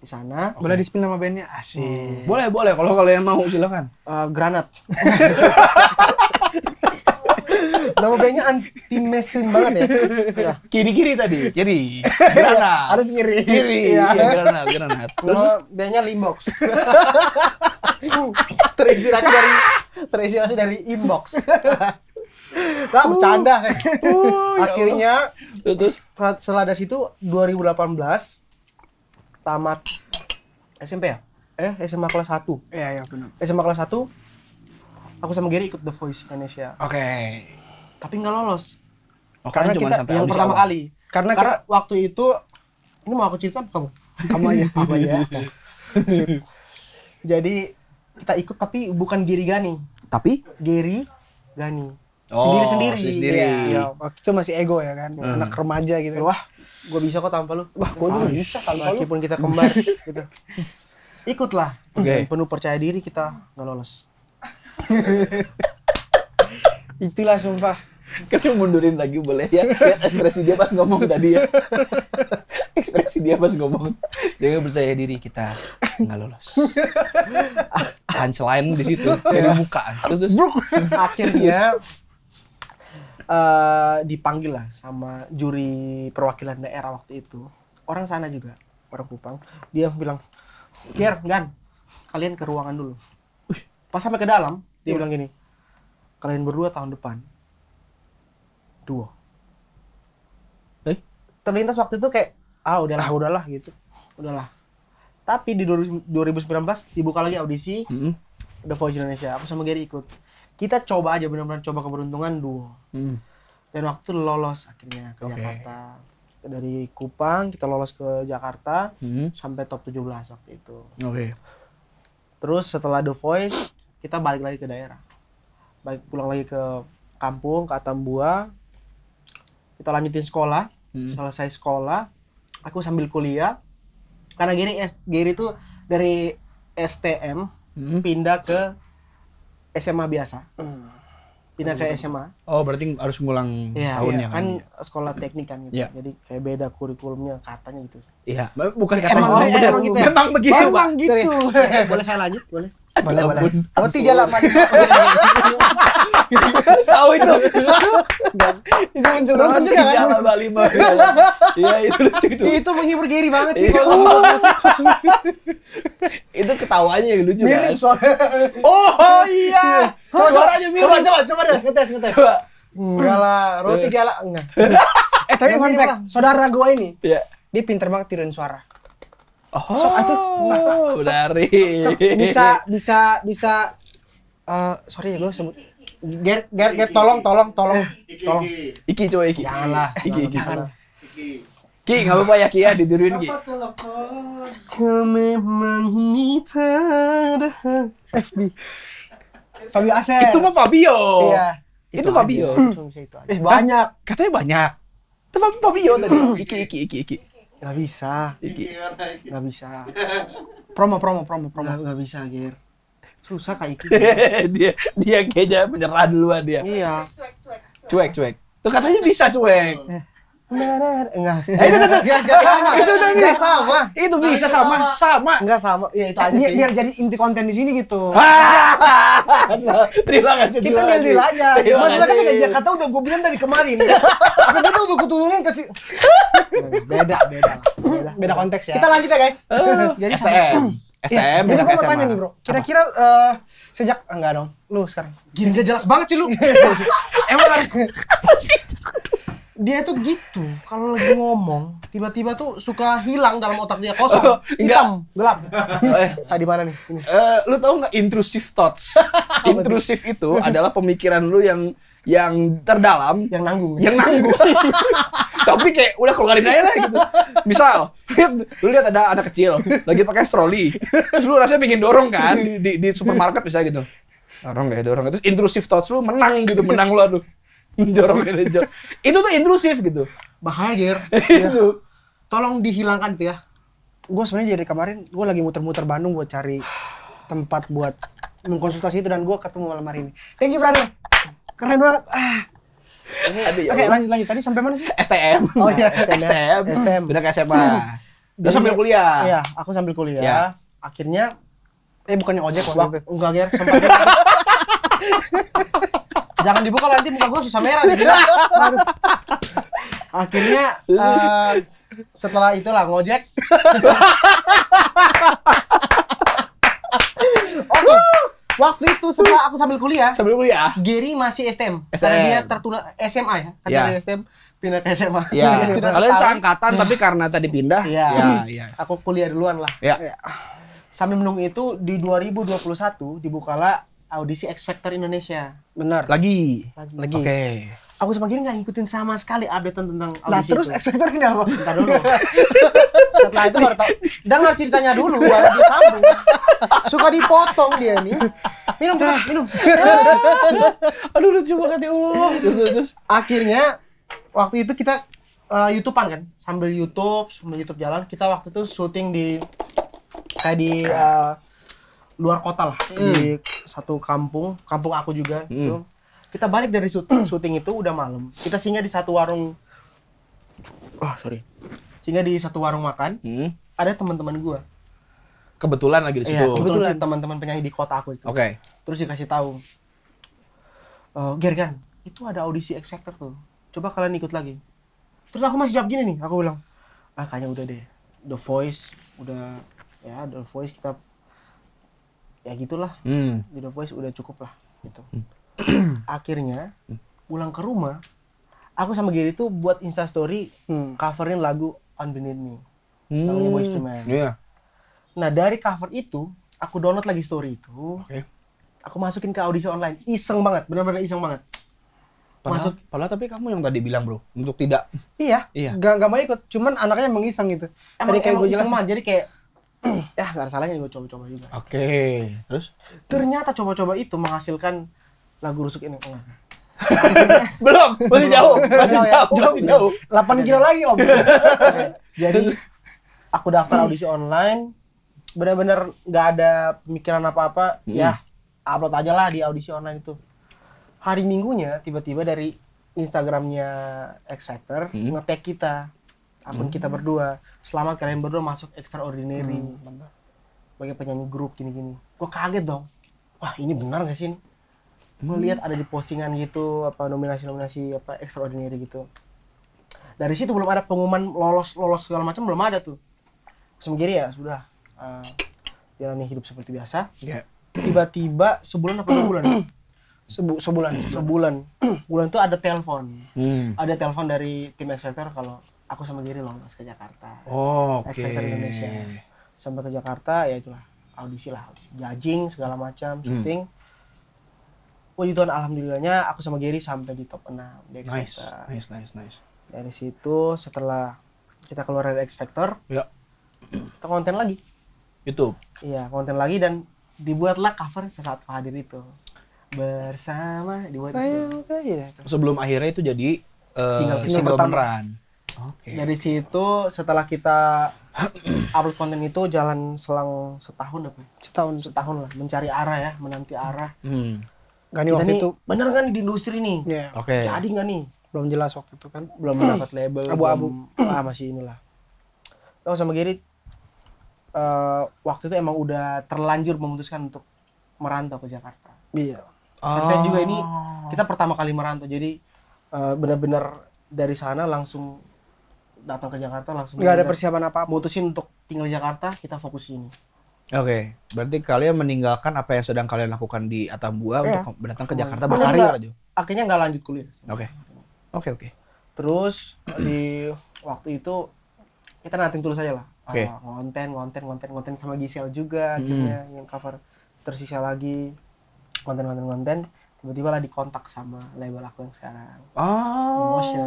di sana. Okay. Boleh dispin nama bandnya? Asik. Hmm. Boleh, boleh. Kalau kalian mau silakan. Uh, Granat. nama bandnya anti mainstream banget ya. Iya. Kiri kiri tadi. Kiri. Iya, granat. Harus kiri. Kiri. Iya, ya, granat, granat. Terus bandnya Limbox. Uh, terinspirasi dari terinspirasi dari inbox. Nah, bercanda uh, Uh, ya Akhirnya ya terus setelah dari situ 2018 tamat SMP ya? Eh, SMA kelas 1. Iya, iya benar. SMA kelas 1 aku sama Giri ikut The Voice Indonesia. Oke. Okay. Tapi nggak lolos. Oh, karena kita sampai yang pertama awal. kali. Karena, karena kita, waktu itu ini mau aku cerita kamu? Kamu aja, apa ya? Jadi kita ikut tapi bukan Giri Gani. Tapi Giri Gani. Oh, sendiri-sendiri. sendiri. Iya. Ya, waktu itu masih ego ya kan, hmm. anak remaja gitu. Wah, gue bisa kok tanpa lu. Wah, gue juga bisa tanpa lu. Meskipun kita kembar gitu. Ikutlah. Okay. Penuh percaya diri kita nggak lolos. Itulah sumpah. Kan mundurin lagi boleh ya. Lihat ya, ekspresi dia pas ngomong tadi ya. ekspresi dia pas ngomong. Jangan percaya diri kita nggak lolos. Punchline di situ. Jadi buka. Terus, terus akhirnya uh, dipanggil lah sama juri perwakilan daerah waktu itu orang sana juga orang Kupang dia bilang biar Gan, kalian ke ruangan dulu. Pas sampai ke dalam, dia iya. bilang gini, kalian berdua tahun depan, dua Eh? Terlintas waktu itu kayak, ah udahlah. Ah, udahlah gitu. Udahlah. Tapi di 2019 dibuka lagi audisi, mm -hmm. The Voice Indonesia, aku sama Gary ikut kita coba aja benar-benar coba keberuntungan duo hmm. dan waktu lolos akhirnya ke okay. Jakarta dari Kupang kita lolos ke Jakarta hmm. sampai top 17 waktu itu okay. terus setelah The Voice kita balik lagi ke daerah balik pulang lagi ke kampung ke Atambua kita lanjutin sekolah hmm. selesai sekolah aku sambil kuliah karena Giri Giri itu dari STM hmm. pindah ke SMA biasa. Hmm. Pindah ke SMA. Oh, berarti harus ngulang ya, tahunnya ya, kan. kan sekolah teknik kan gitu. Ya. Jadi kayak beda kurikulumnya katanya gitu. Iya. Bukan katanya. Emang, oh, emang, emang gitu. Ya? emang begitu, Pak. gitu. Boleh saya lanjut? Boleh boleh boleh roti jalaman tahu itu itu muncul juga kan jalan Bali mah iya itu lucu itu itu menghibur diri banget sih iya. itu ketawanya yang lucu mirip kan? oh, iya, iya. coba, aja mirip coba coba coba deh ngetes ngetes coba enggak lah roti iya. jala enggak eh tapi fun fact saudara gue ini dia pinter banget tiruin suara Oh, sok atuh, sok sok. Dari. Sok, bisa bisa bisa uh, sorry ya gue sebut Ger, Ger, Ger, tolong, tolong, tolong, tolong. Iki coba Iki. Janganlah. Iki, Iki. Ki, nggak apa-apa ya Ki ya, diduruin Ki. Kau memang FB. Fabio Asep. Itu mah Fabio. Iya. Itu, itu Fabio. itu eh banyak. katanya banyak. Itu Fabio tadi. Hmm. Iki, Iki, Iki, Iki. Gak bisa. Gak bisa. Promo, promo, promo, promo. Gak, gak bisa, Ger. Susah kayak Iki. Gitu. dia dia kayaknya menyerah duluan dia. Iya. Cuek, cuek. Cuek, cuek. Tuh katanya bisa cuek. Eh. Enggak, Itu itu itu sama. Itu bisa sama, sama. Enggak sama. Ya itu aja. Biar jadi inti konten di sini gitu. Terima kasih. Kita nil nil aja. Masalah kan dia Jakarta udah gue bilang dari kemarin. Aku tuh udah kuturunin ke Beda, beda. Beda konteks ya. Kita lanjut ya guys. Jadi SM hmm. iya, Jadi gue mau tanya nih bro. Kira-kira eh, sejak enggak dong. Lu sekarang. Gini gak jelas banget sih lu. Emang harus. Apa sih? dia tuh gitu kalau lagi ngomong tiba-tiba tuh suka hilang dalam otak dia kosong oh, hitam gelap Eh, oh, iya. saya di mana nih ini uh, lu tau nggak intrusive thoughts intrusive itu adalah pemikiran lu yang yang terdalam yang nanggung yang nanggung tapi kayak udah keluarin aja lah gitu misal lihat lu lihat ada anak kecil lagi pakai stroli terus lu rasanya pingin dorong kan di, di, di supermarket misalnya gitu dorong gak ya dorong itu intrusive thoughts lu menang gitu menang lu aduh Mendorong manajer. itu tuh intrusif gitu. Bahaya, Jer. itu. Iya. Tolong dihilangkan tuh ya. Gue sebenarnya dari kemarin gue lagi muter-muter Bandung buat cari tempat buat mengkonsultasi itu dan gue ketemu malam hari ini. Thank you brother. Keren banget. Ah. Ya Oke, okay, lanjut lanjut tadi sampai mana sih? STM. Oh iya, STM. STM. Udah ke SMA. Udah sambil kuliah. Iya, aku sambil kuliah. Ya. Akhirnya eh bukannya ojek waktu itu. Enggak, Ger, sempat Jangan dibuka nanti muka gue susah merah gitu. Akhirnya uh, setelah itulah ngojek. Oke. Waktu itu setelah aku sambil kuliah. Sambil kuliah. Gary masih STM. STM. Karena dia tertunda SMA ya. Karena iya. yeah. dari STM pindah ke SMA. Yeah. Yeah. Kalian seangkatan tapi karena tadi pindah. Iya. Yeah. Yeah. Aku kuliah duluan lah. Iya. Yeah. Sambil menunggu itu di 2021 dibukalah audisi X Factor Indonesia. Benar. Lagi. Lagi. Oke. Aku sama Giri nggak ngikutin sama sekali update tentang audisi Nah terus X Factor ini apa? Bentar dulu. Setelah itu baru tau. Dengar ceritanya dulu, lagi disambung. Suka dipotong dia nih. Minum, minum. minum. Aduh lucu banget ya Allah. Akhirnya, waktu itu kita uh, YouTubean kan. Sambil YouTube, sambil YouTube jalan. Kita waktu itu syuting di, kayak di... Uh, luar kota lah hmm. di satu kampung kampung aku juga hmm. itu kita balik dari syuting syuting itu udah malam kita singgah di satu warung wah oh, sorry singgah di satu warung makan hmm. ada teman-teman gua kebetulan lagi di iya, situ ya, kebetulan teman-teman penyanyi di kota aku itu oke okay. terus dikasih tahu uh, Gergan itu ada audisi X tuh coba kalian ikut lagi terus aku masih jawab gini nih aku bilang ah kayaknya udah deh The Voice udah ya The Voice kita ya gitulah hmm. di The Voice udah cukup lah gitu hmm. akhirnya hmm. pulang ke rumah aku sama Giri tuh buat instastory hmm. coverin lagu Unbeneath Me hmm. namanya Boys to Man yeah. nah dari cover itu aku download lagi story itu okay. aku masukin ke audisi online iseng banget benar-benar iseng banget Padahal, Masuk. padahal tapi kamu yang tadi bilang bro untuk tidak iya iya gak, gak mau ikut cuman anaknya mengiseng gitu emang, tadi kayak gue jelasin. jadi kayak ya nggak ada salahnya gue coba-coba juga. Oke, okay. terus? Ternyata coba-coba itu menghasilkan lagu rusuk ini. Enggak. Belum, masih jauh, ya. masih jauh, masih jauh. Ya. Delapan kilo lagi om. Jadi aku daftar audisi online, benar-benar nggak ada pemikiran apa-apa, hmm. ya upload aja lah di audisi online itu. Hari minggunya tiba-tiba dari Instagramnya X Factor hmm. ngetek kita akun hmm. kita berdua selamat kalian berdua masuk extraordinary hmm, Bagi penyanyi grup gini-gini gue kaget dong wah ini benar gak sih ini hmm. lihat ada di postingan gitu apa nominasi-nominasi apa extraordinary gitu dari situ belum ada pengumuman lolos lolos segala macam belum ada tuh sendiri ya sudah uh, ah, jalani hidup seperti biasa tiba ya. tiba-tiba sebulan apa dua bulan Sebu sebulan sebulan bulan tuh ada telepon hmm. ada telepon dari tim X kalau aku sama Giri loh mas ke Jakarta. Oh, oke. Okay. Indonesia. Sampai ke Jakarta ya itulah audisi lah, audisi judging segala macam, hmm. syuting. Hmm. Puji Tuhan alhamdulillahnya aku sama Giri sampai di top 6 di X nice, Factor. Nice, nice, nice. Dari situ setelah kita keluar dari X Factor, ya. kita konten lagi. YouTube. Iya, konten lagi dan dibuatlah cover sesaat hadir itu. Bersama dibuat itu. itu. Sebelum akhirnya itu jadi eh, single, single, single pertama. Okay. Dari situ setelah kita upload konten itu jalan selang setahun apa? Ya? Setahun, setahun lah. Mencari arah ya, menanti arah. Hmm. Gani kita waktu nih, itu bener kan di industri nih? Yeah. Oke. Okay. Jadi nggak nih? Belum jelas waktu itu kan? Belum mendapat label. Abu-abu. ah masih inilah. Oh sama Giri uh, waktu itu emang udah terlanjur memutuskan untuk merantau ke Jakarta. Iya. Yeah. Oh. juga ini oh. kita pertama kali merantau jadi uh, benar-benar dari sana langsung datang ke Jakarta langsung nggak ada persiapan apa, apa mutusin untuk tinggal di Jakarta kita fokus ini Oke, okay. berarti kalian meninggalkan apa yang sedang kalian lakukan di Atambua iya. untuk datang ke Jakarta berkarir aja. Akhirnya nggak lanjut kuliah. Oke, okay. oke okay, oke. Okay. Terus di waktu itu kita nanti tulis aja lah. Okay. Uh, konten, konten, konten, konten sama Gisel juga, hmm. akhirnya yang cover tersisa lagi konten, konten, konten. Tiba-tiba lah dikontak sama label aku yang sekarang. Oh. Emotion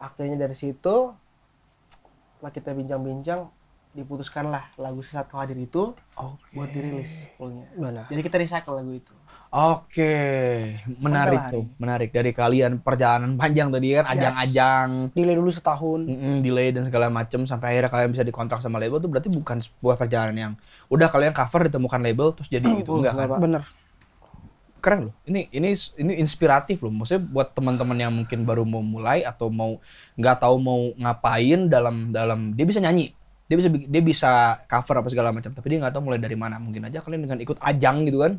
akhirnya dari situ setelah kita bincang-bincang diputuskanlah lagu sesat kau hadir itu okay. buat dirilis fullnya. Benar. Jadi kita recycle lagu itu. Oke, menarik tuh, menarik dari kalian perjalanan panjang tadi kan ajang-ajang yes. delay dulu setahun, mm -mm, delay dan segala macam sampai akhirnya kalian bisa dikontrak sama label tuh berarti bukan sebuah perjalanan yang udah kalian cover ditemukan label terus jadi gitu enggak kan? Bener keren loh. Ini ini ini inspiratif loh. Maksudnya buat teman-teman yang mungkin baru mau mulai atau mau nggak tahu mau ngapain dalam dalam dia bisa nyanyi. Dia bisa dia bisa cover apa segala macam, tapi dia nggak tahu mulai dari mana. Mungkin aja kalian dengan ikut ajang gitu kan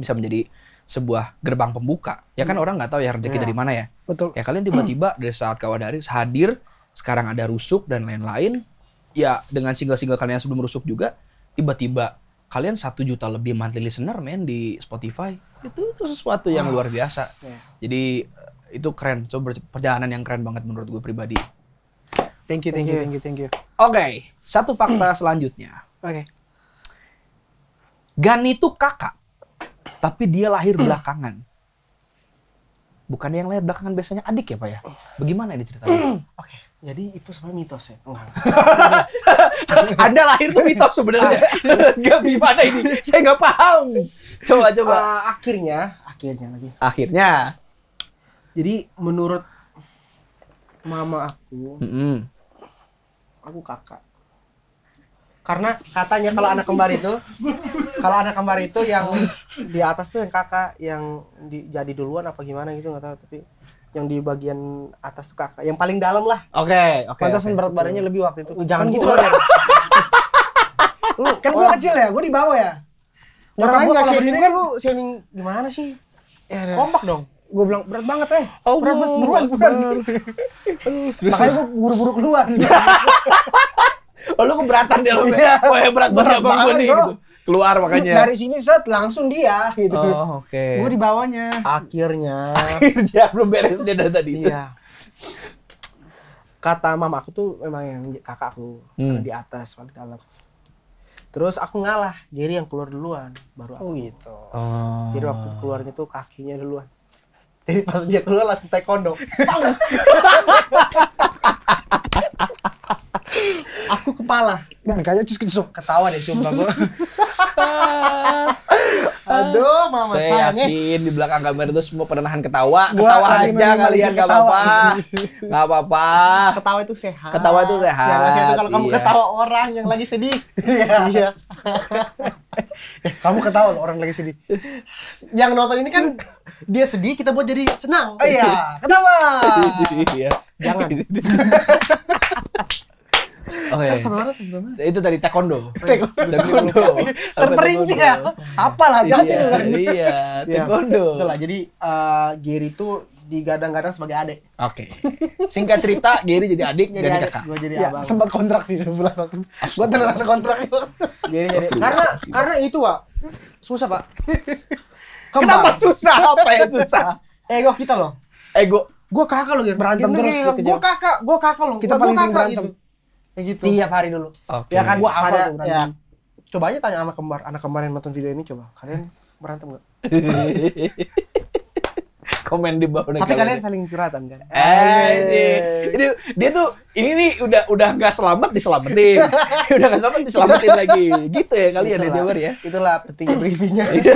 bisa menjadi sebuah gerbang pembuka. Ya kan hmm. orang nggak tahu ya rezeki ya. dari mana ya. Betul. Ya kalian tiba-tiba dari saat dari hadir, sekarang ada rusuk dan lain-lain. Ya dengan single-single kalian sebelum rusuk juga tiba-tiba kalian satu juta lebih monthly listener men di Spotify itu itu sesuatu yang luar biasa iya. jadi eh, itu keren coba perjalanan yang keren banget menurut gue pribadi thank you thank, you, thank you thank you oke okay, satu fakta hmm. selanjutnya oke okay. Gan itu kakak tapi dia lahir hmm. belakangan bukan yang lahir belakangan biasanya adik ya pak ya oh. bagaimana ini ceritanya hmm. oke okay. Jadi itu sebenarnya mitos ya? Enggak. Anda lahir tuh mitos sebenarnya. Ah, iya. Gak gimana ini? Saya nggak paham. Coba eh, coba. Uh, akhirnya, akhirnya lagi. Akhirnya. Jadi menurut mama aku, mm -hmm. aku kakak. Karena katanya kalau anak kembar itu, kalau anak kembar itu yang di atas tuh yang kakak, yang di, jadi duluan apa gimana gitu nggak tahu tapi yang di bagian atas tuh kakak yang paling dalam lah oke okay, oke okay, pantasan okay. berat badannya lebih waktu itu oh, jangan kan gitu loh lu kan gua kecil ya gua di bawah ya nah, nyokap gua kalau berdiri kan lu shaming gimana sih ya, kompak dong gue bilang berat banget eh oh, berat banget buruan buruan makanya gue buru-buru keluar Oh lu keberatan dia lu. Iya. Oh, ya berat, berat banget abang ya, gue nih keluar makanya dari sini set langsung dia gitu oh, oke okay. gue di bawahnya akhirnya akhirnya belum beres dia dari tadi iya kata mama aku tuh memang yang kakak aku hmm. di atas paling dalam terus aku ngalah Gary yang keluar duluan baru aku oh gitu oh. jadi waktu keluarnya tuh kakinya duluan jadi pas dia keluar langsung taekwondo aku kepala. kan kayak cus cus ketawa deh sumpah gue. Aduh, mama saya sayangnya. yakin di belakang kamera itu semua pernah nahan ketawa. Gua ketawa aja kalian nggak apa-apa. Nggak apa-apa. Ketawa itu sehat. Ketawa itu sehat. ya, itu kalau iya. kamu ketawa orang yang lagi sedih. Iya. iya. Eh, kamu ketawa orang lagi sedih. Yang nonton ini kan dia sedih kita buat jadi senang. Oh iya, ketawa. Iya. Jangan. Oh, iya. iya. Terus itu tadi oh, iya. taekwondo. Taekwondo. Iya, terperinci ya. Apalah ganti lu kan. Iya, taekwondo. lah. jadi uh, Giri itu digadang-gadang sebagai adik. Oke. Singkat cerita, Giri jadi adik, jadi adik, kakak. Gue jadi ya, abang. Sempat kontrak sih sebulan waktu. Gue tanda kontrak. Giri jadi. Karena karena itu pak. susah pak. Kenapa susah? Apa yang susah? Ego kita loh. Ego. Gue kakak loh, ya. Berantem terus. Gue kakak, gue kakak loh. Kita paling sering berantem. Gitu kayak gitu tiap hari dulu okay. ya kan gua hafal tuh berantem ya, coba aja tanya sama kembar anak kembar yang nonton video ini coba kalian berantem gak komen di bawah tapi kalian ini. saling suratan kan eh, eh ini dia tuh ini nih udah udah nggak selamat diselamatin udah nggak selamat diselamatin lagi gitu ya kalian ya, itulah, ya ya itulah pentingnya briefingnya iya.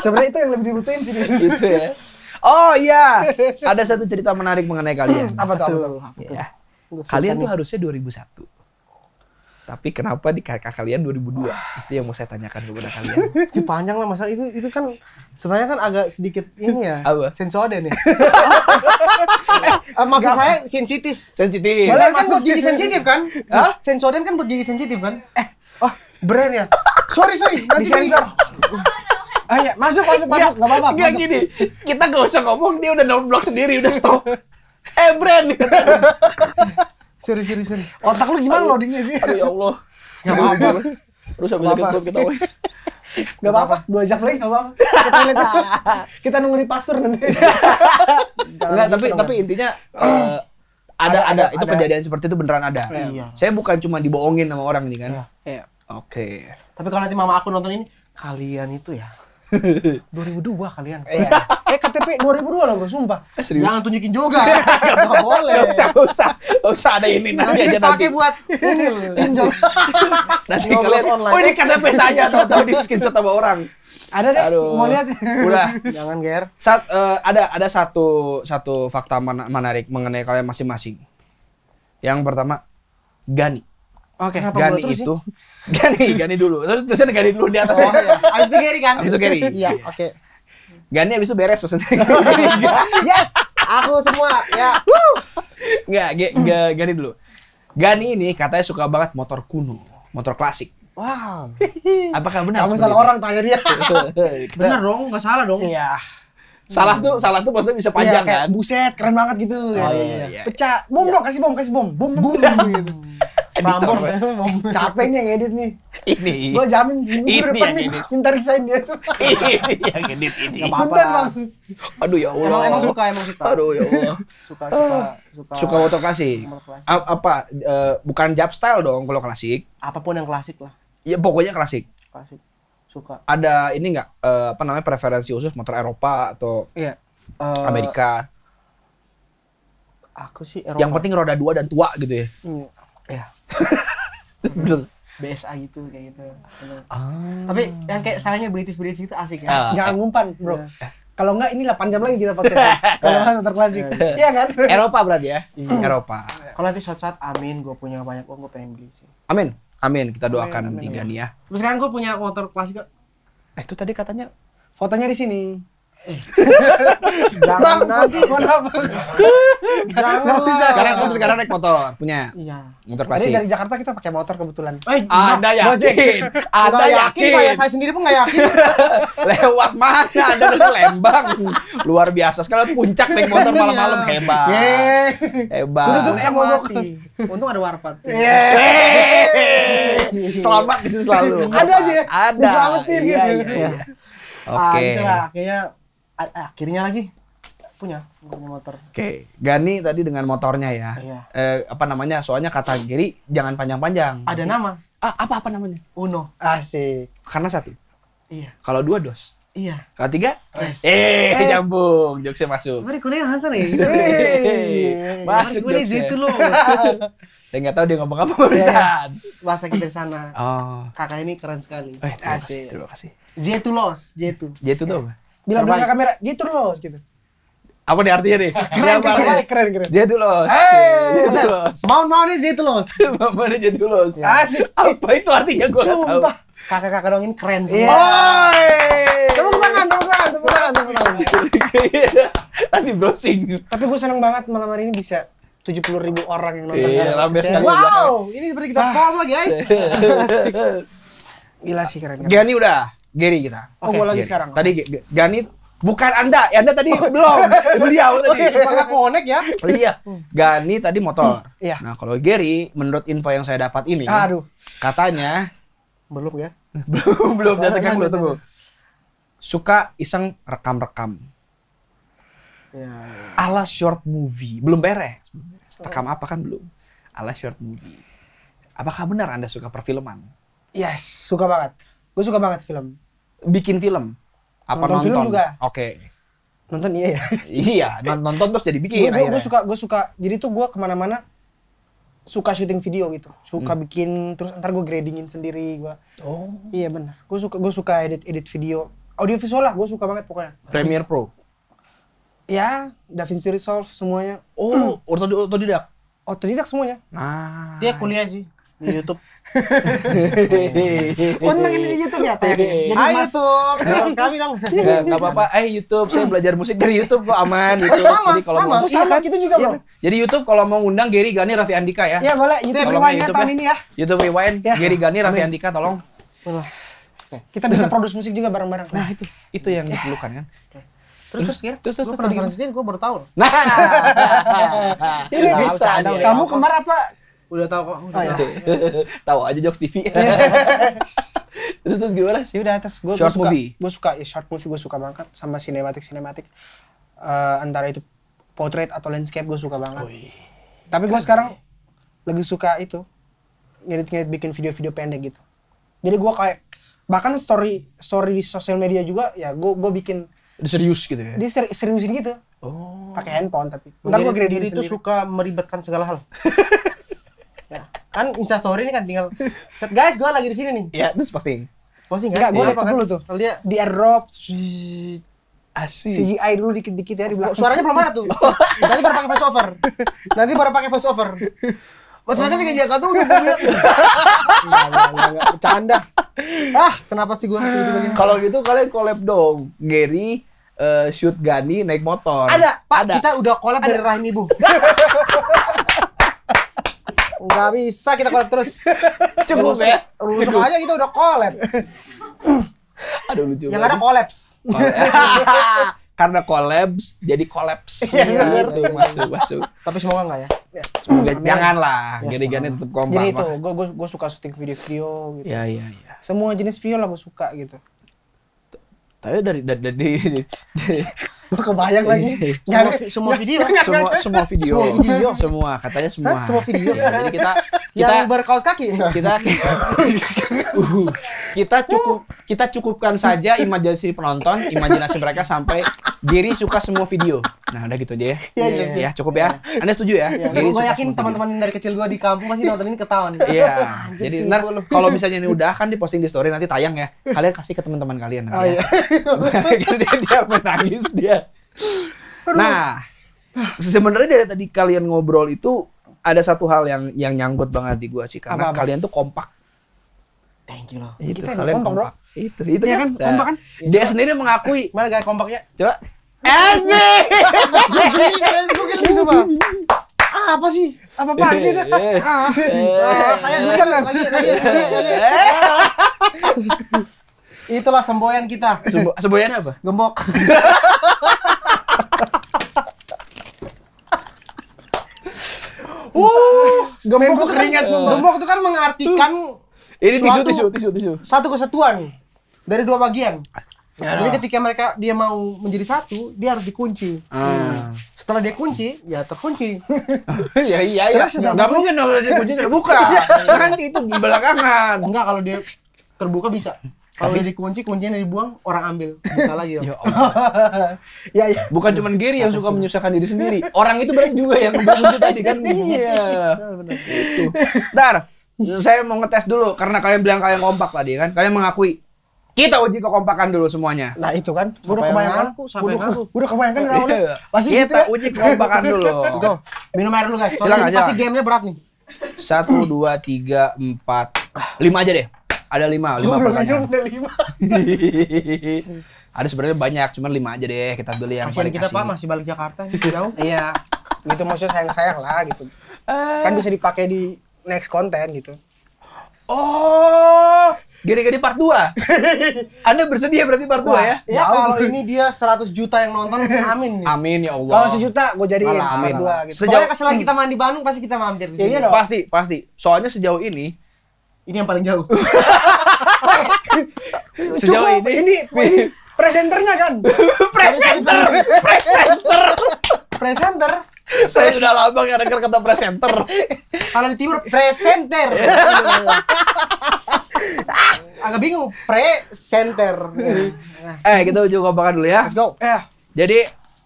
sebenarnya itu yang lebih dibutuhin sih gitu ya oh iya ada satu cerita menarik mengenai kalian apa tuh apa tuh ya kalian tuh harusnya 2001 tapi kenapa di kakak kalian 2002 itu yang mau saya tanyakan kepada kalian itu panjang lah masalah itu itu kan sebenarnya kan agak sedikit ini ya apa? sensoden ya eh, maksud saya sensitif sensitif soalnya masuk gigi sensitif kan Hah? sensoden kan buat gigi sensitif kan eh oh brand ya sorry sorry nanti sensor Ayo, ah, iya. masuk masuk masuk Gak apa-apa. Gak gini, kita gak usah ngomong dia udah nonblok sendiri udah stop. eh brand seri seri seri otak lu gimana aduh, loadingnya sih aduh ya Allah nggak apa-apa ya terus habis sakit kita wes Gak apa-apa, dua jam lagi gak apa-apa. Kita lihat, ya. kita nunggu di pasar nanti. Enggak, tapi tapi intinya ada, eh, ada, ada, itu ada. kejadian seperti itu beneran ada. Iya. iya. Saya bukan cuma dibohongin sama orang ini kan. Iya. Oke. Okay. Tapi kalau nanti mama aku nonton ini, kalian itu ya 2002 kalian. Iya. Eh, eh KTP 2002 lah bro, sumpah. Eh, serius? Jangan tunjukin juga. Enggak boleh. Enggak usah, enggak usah. usah ada ini nanti aja nanti. Pakai buat ini pinjol. nanti kalian online. Oh ini KTP saya atau tahu di screenshot sama orang. Ada deh, Aduh. mau lihat. Udah, jangan ger. Sat, uh, ada ada satu satu fakta menarik mengenai kalian masing-masing. Yang pertama, Gani. Oke, okay, Gani itu. Gani, Gani dulu. Terus terus Gani dulu di atas oh, iya. Abis itu Gary kan? Abis itu Gary. Iya, oke. Gani abis itu beres pesan. yes, aku semua. Ya. Enggak, Gani dulu. Gani ini katanya suka banget motor kuno, motor klasik. Wow. Apakah benar? Kamu salah orang tanya dia. Benar dong, nggak salah dong. Iya salah tuh salah tuh maksudnya bisa panjang iya, kan buset keren banget gitu oh, ya. iya, iya. iya. pecah bom iya. dong kasih bom kasih bom bom bom, bom gitu Editor, capeknya edit nih. Ini. Gue jamin sih ini depan nih minta resign dia semua. ini yang edit ini. Punten bang. Aduh ya Allah. Emang, emang suka emang suka. Aduh ya Allah. suka suka ah, suka. Suka klasik. Apa? Uh, bukan jab style dong kalau klasik. Apapun yang klasik lah. Ya pokoknya klasik. Klasik suka ada ini nggak uh, apa namanya preferensi khusus motor Eropa atau uh, Amerika aku sih Eropa. yang penting roda dua dan tua gitu ya iya ya. BSA gitu kayak gitu ah. tapi yang kayak sayangnya British British itu asik ya uh, jangan ngumpan bro yeah. Iya. Kalau enggak ini 8 jam lagi kita podcast. Ya. Kalau enggak motor klasik. Iya. iya kan? Eropa berarti ya. Eropa. Kalau nanti shot saat amin gue punya banyak uang gue pengen beli sih. Amin. Amin, kita doakan tiga nih ya. Terus sekarang gue punya motor klasik Eh, itu tadi katanya fotonya di sini. Jangan nanti. Jangan. bisa. Sekarang kamu sekarang naik motor punya. Iya. Motor klasik. Jadi dari Jakarta kita pakai motor kebetulan. Eh, anda yakin? Anda yakin? Saya saya sendiri pun nggak yakin. Lewat mana? Anda ke Lembang. Luar biasa sekali puncak naik motor iya. malam-malam hebat. Iya. Hebat. Untung MRT. Untung ada warpat. Iya. Selamat di selalu. Ada aja. Ya. Ada. Selamatin gitu. Ah, Oke. Akhirnya Eh, akhirnya lagi punya punya motor. Oke, okay. Gani tadi dengan motornya ya. Iya. Eh, apa namanya? Soalnya kata Giri jangan panjang-panjang. Ada Jadi, nama? Ah, apa apa namanya? Uno. Asik. Karena satu. Iya. Kalau dua dos. Iya. Kalau tiga? Res. Eh, eh, nyambung. Jokesnya masuk. Mari kuliah Hansan nih. Ya? Iya. masuk kuliah di situ loh. Saya nggak tahu dia ngomong apa iya, iya. barusan. iya. Bahasa kita di sana. Oh. Kakak ini keren sekali. Eh, terima kasih. Terima kasih. Jetulos, Jetu. Jetu tuh apa? bilang dulu ke kamera gitu loh gitu apa nih artinya nih? Keren, keren, keren, keren. Jadi los. Hey, jadi Mau mau nih jadi los. mau nih jadi los. Apa itu artinya gue tahu. Kakak-kakak dongin keren semua. Iya. Yeah. Tepuk tangan, tepuk tangan, tepuk tangan, tepuk tangan. Nanti browsing. Tapi gue seneng banget malam hari ini bisa tujuh puluh ribu orang yang nonton. Iya, rame sekali. Wow, ini seperti kita ah. guys. Gila sih keren. Gani udah. Gary kita. Oh, okay, gue lagi Gary. sekarang. Tadi Gani bukan Anda, ya Anda tadi oh, belum. Beliau tadi. Oh, Apakah iya, konek ya? Oh, iya. Hmm. Gani tadi motor. Hmm, iya. Nah, kalau Gary menurut info yang saya dapat ini, aduh. Katanya belum ya? belum belum datang kan belum tunggu. Suka iseng rekam-rekam. Ya, ya. Ala short movie, belum beres. Rekam apa kan belum. Ala short movie. Apakah benar Anda suka perfilman? Yes, suka banget. Gue suka banget film bikin film apa nonton, nonton? film juga oke okay. nonton iya ya iya, iya nonton terus jadi bikin gue gue suka gue suka jadi tuh gue kemana-mana suka syuting video gitu suka hmm. bikin terus ntar gue gradingin sendiri gue oh iya benar gue suka gue suka edit edit video audio visual lah gue suka banget pokoknya Premiere Pro ya DaVinci Resolve semuanya oh otodidak otodidak semuanya nah dia kuliah sih di YouTube. Untung oh, ini di YouTube ya Teh, Jadi Hai mas... YouTube, kami dong. Enggak apa-apa. Eh YouTube, saya belajar musik dari YouTube kok aman gitu. Sama, Jadi kalau mau iya sama, kan? kita juga bro, iya kan? Jadi YouTube kalau mau undang Gary Gani Raffi Andika ya. Iya boleh. YouTube Rewind tahun ini ya. YouTube Rewind, ya. Gary Gani Raffi Andika tolong. Oke. Kita bisa produksi musik juga bareng-bareng. Nah itu, itu yang diperlukan kan. Terus terus kira, terus terus terus terus gue baru tahu. Nah, ini bisa. Kamu kemarin apa udah tahu kok udah oh, ya. tahu aja jokes TV terus terus gimana sih ya udah terus gue suka, movie gue suka ya short movie gue suka banget sama sinematik sinematik uh, eh, antara itu portrait atau landscape gue suka banget Ui. tapi gue sekarang lagi suka itu ngedit-ngedit bikin video-video pendek gitu jadi gue kayak bahkan story story di sosial media juga ya gue gue bikin serius gitu ya di ser, seriusin gitu oh. pakai handphone tapi ntar gue grading itu suka meribetkan segala hal kan instastory ini kan tinggal set guys gue lagi di sini nih ya terus posting posting kan? nggak. gue iya, lihat kan? dulu tuh. Kalau dia di erop asyik CGI dulu dikit-dikit ya belakang Suaranya belum ada tuh. Nanti baru pakai voiceover. Nanti baru pakai voiceover. Masa sih kayak Jakarta tuh udah gue bilang iya, iya, Bercanda. Ah, kenapa sih gue gitu Kalau gitu kalian collab dong. Gary, eh, shoot Gani naik motor. Ada, Pak. Ada. Kita udah collab dari rahim ibu. Enggak bisa kita collab terus. Cukup ya. Rusuh aja kita udah collab. Aduh lucu Yang ada collabs. Karena collabs jadi kolaps. Iya, gitu, masuk masuk. Tapi semoga enggak ya. ya. Semoga janganlah. Ya, gini tetap kompak. Jadi itu, gue gue suka syuting video-video gitu. Iya, iya, iya. Semua jenis video lah gue suka gitu. Tapi dari, dari, dari gua kebayang lagi. Iya, iya. Nyari, semua, semua video, semua, semua video, semua video, semua katanya semua. Hah? Semua video. Ya, jadi kita, kita yang berkaos kaki. Kita kita cukup kita cukupkan saja imajinasi penonton, imajinasi mereka sampai diri suka semua video. Nah udah gitu aja ya. Iya, iya, iya. iya. ya, cukup ya. Anda setuju ya? Iya. gue yakin teman-teman gitu. dari kecil gue di kampung masih pasti ini ketahuan. Iya. Jadi ntar kalau misalnya ini udah kan diposting di story nanti tayang ya. Kalian kasih ke teman-teman kalian nanti. Oh, ya. iya. Gitu dia, dia menangis dia. Nah, sebenarnya dari tadi kalian ngobrol itu ada satu hal yang yang nyangkut banget di gue sih karena apa, apa? kalian tuh kompak. Thank you loh. Itu, kita kalian kompak, kompak, Itu, itu ya kan, kompak kan? Dia sendiri mengakui. Mana gak kompaknya? Coba. Asik. Apa sih? Apa apaan sih itu? Bisa nggak? Itulah semboyan kita. semboyan apa? Gembok. Uh, gembok keringat sumpah. Gembok itu kan mengartikan ini tisu, tisu, tisu, tisu. Satu kesatuan dari dua bagian. Jadi ketika mereka dia mau menjadi satu, dia harus dikunci. Ah. Setelah dia kunci, ya terkunci. ya iya iya. Terus mungkin kalau mungkin kunci terbuka. kan itu di belakangan. Enggak kalau dia terbuka bisa. Kalau dia dikunci, kuncinya dibuang, orang ambil. bisa lagi ya, ya, ya. Bukan cuma Giri yang suka menyusahkan diri sendiri. Orang itu banyak juga yang kunci tadi kan. Iya. iya. Benar. Itu. Ntar, saya mau ngetes dulu karena kalian bilang kalian kompak tadi kan. Kalian mengakui kita uji kekompakan dulu semuanya. Nah itu kan, gue udah kebayangkan, gue udah kebayangkan dari awalnya. Pasti iya. gitu kita gitu ya. uji kekompakan dulu. Go. Minum air dulu guys, soalnya pasti gamenya berat nih. Satu, dua, tiga, empat, lima aja deh. Ada lima, lima Lu pertanyaan. lima. Ada sebenarnya banyak, cuman lima aja deh kita beli yang Kasian paling kita Pak masih balik Jakarta, gitu. jauh. Iya, gitu maksudnya sayang-sayang lah gitu. Kan eh. bisa dipakai di next konten gitu. Oh, Gede-gede part 2. Anda bersedia berarti part 2 ya? Ya kalau ini dia 100 juta yang nonton, amin. Amin ya Allah. Kalau sejuta gue jadi amin. part 2 gitu. Sejauh kesalahan hmm. kita mandi Bandung pasti kita mampir. Iya, iya dong. Pasti, pasti. Soalnya sejauh ini ini yang paling jauh. sejauh Cukup, ini, ini, ini presenternya kan? presenter, presenter, presenter. Saya sudah lama nggak dengar kata presenter. Kalau di timur presenter. Ah, agak bingung. Pre center. eh kita juga makan dulu ya. Let's go. Ya. Eh. Jadi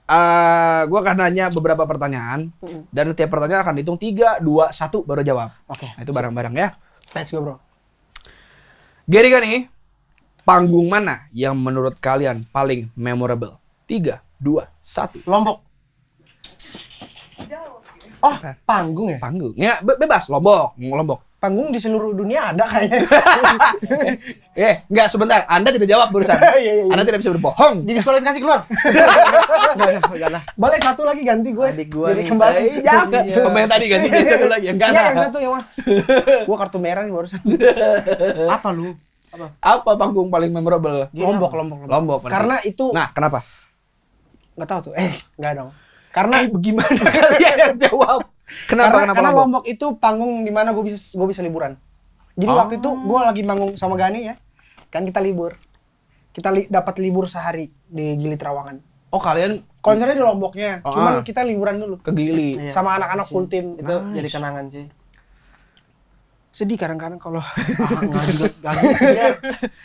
Uh, gue akan nanya beberapa pertanyaan mm. dan tiap pertanyaan akan dihitung tiga, dua, satu baru jawab. Oke. Okay. Nah, itu barang-barang ya. Let's go bro. Gary nih, panggung mana yang menurut kalian paling memorable? Tiga, dua, satu. Lombok. Oh, panggung ya? Panggung. Ya, be bebas. Lombok, Lombok panggung di seluruh dunia ada kayaknya. eh, enggak sebentar. Anda tidak jawab barusan. iya, iya, iya. Anda tidak bisa berbohong. Di diskualifikasi keluar. Boleh satu lagi ganti gue. Adik gue. Jadi kembali. Eh, iya. Pemain tadi ganti iya. satu lagi. Enggak. Iya, yang satu yang mana? Gue kartu merah nih barusan. Apa lu? Apa? Apa panggung paling memorable? Lombok, Lombok, Lombok. Lombok. Karena itu Nah, kenapa? Enggak tahu tuh. Eh, enggak dong. Karena eh, bagaimana kalian yang jawab? Kenapa? Karena, kenapa karena Lombok? Lombok itu panggung di mana gue bisa gue bisa liburan. Jadi oh. waktu itu gue lagi manggung sama Gani ya, kan kita libur, kita li dapat libur sehari di Gili Trawangan. Oh kalian konsernya di Lomboknya, oh, cuman ah. kita liburan dulu ke Gili iya. sama anak-anak full team. Itu jadi kenangan sih sedih kadang-kadang kalau ah,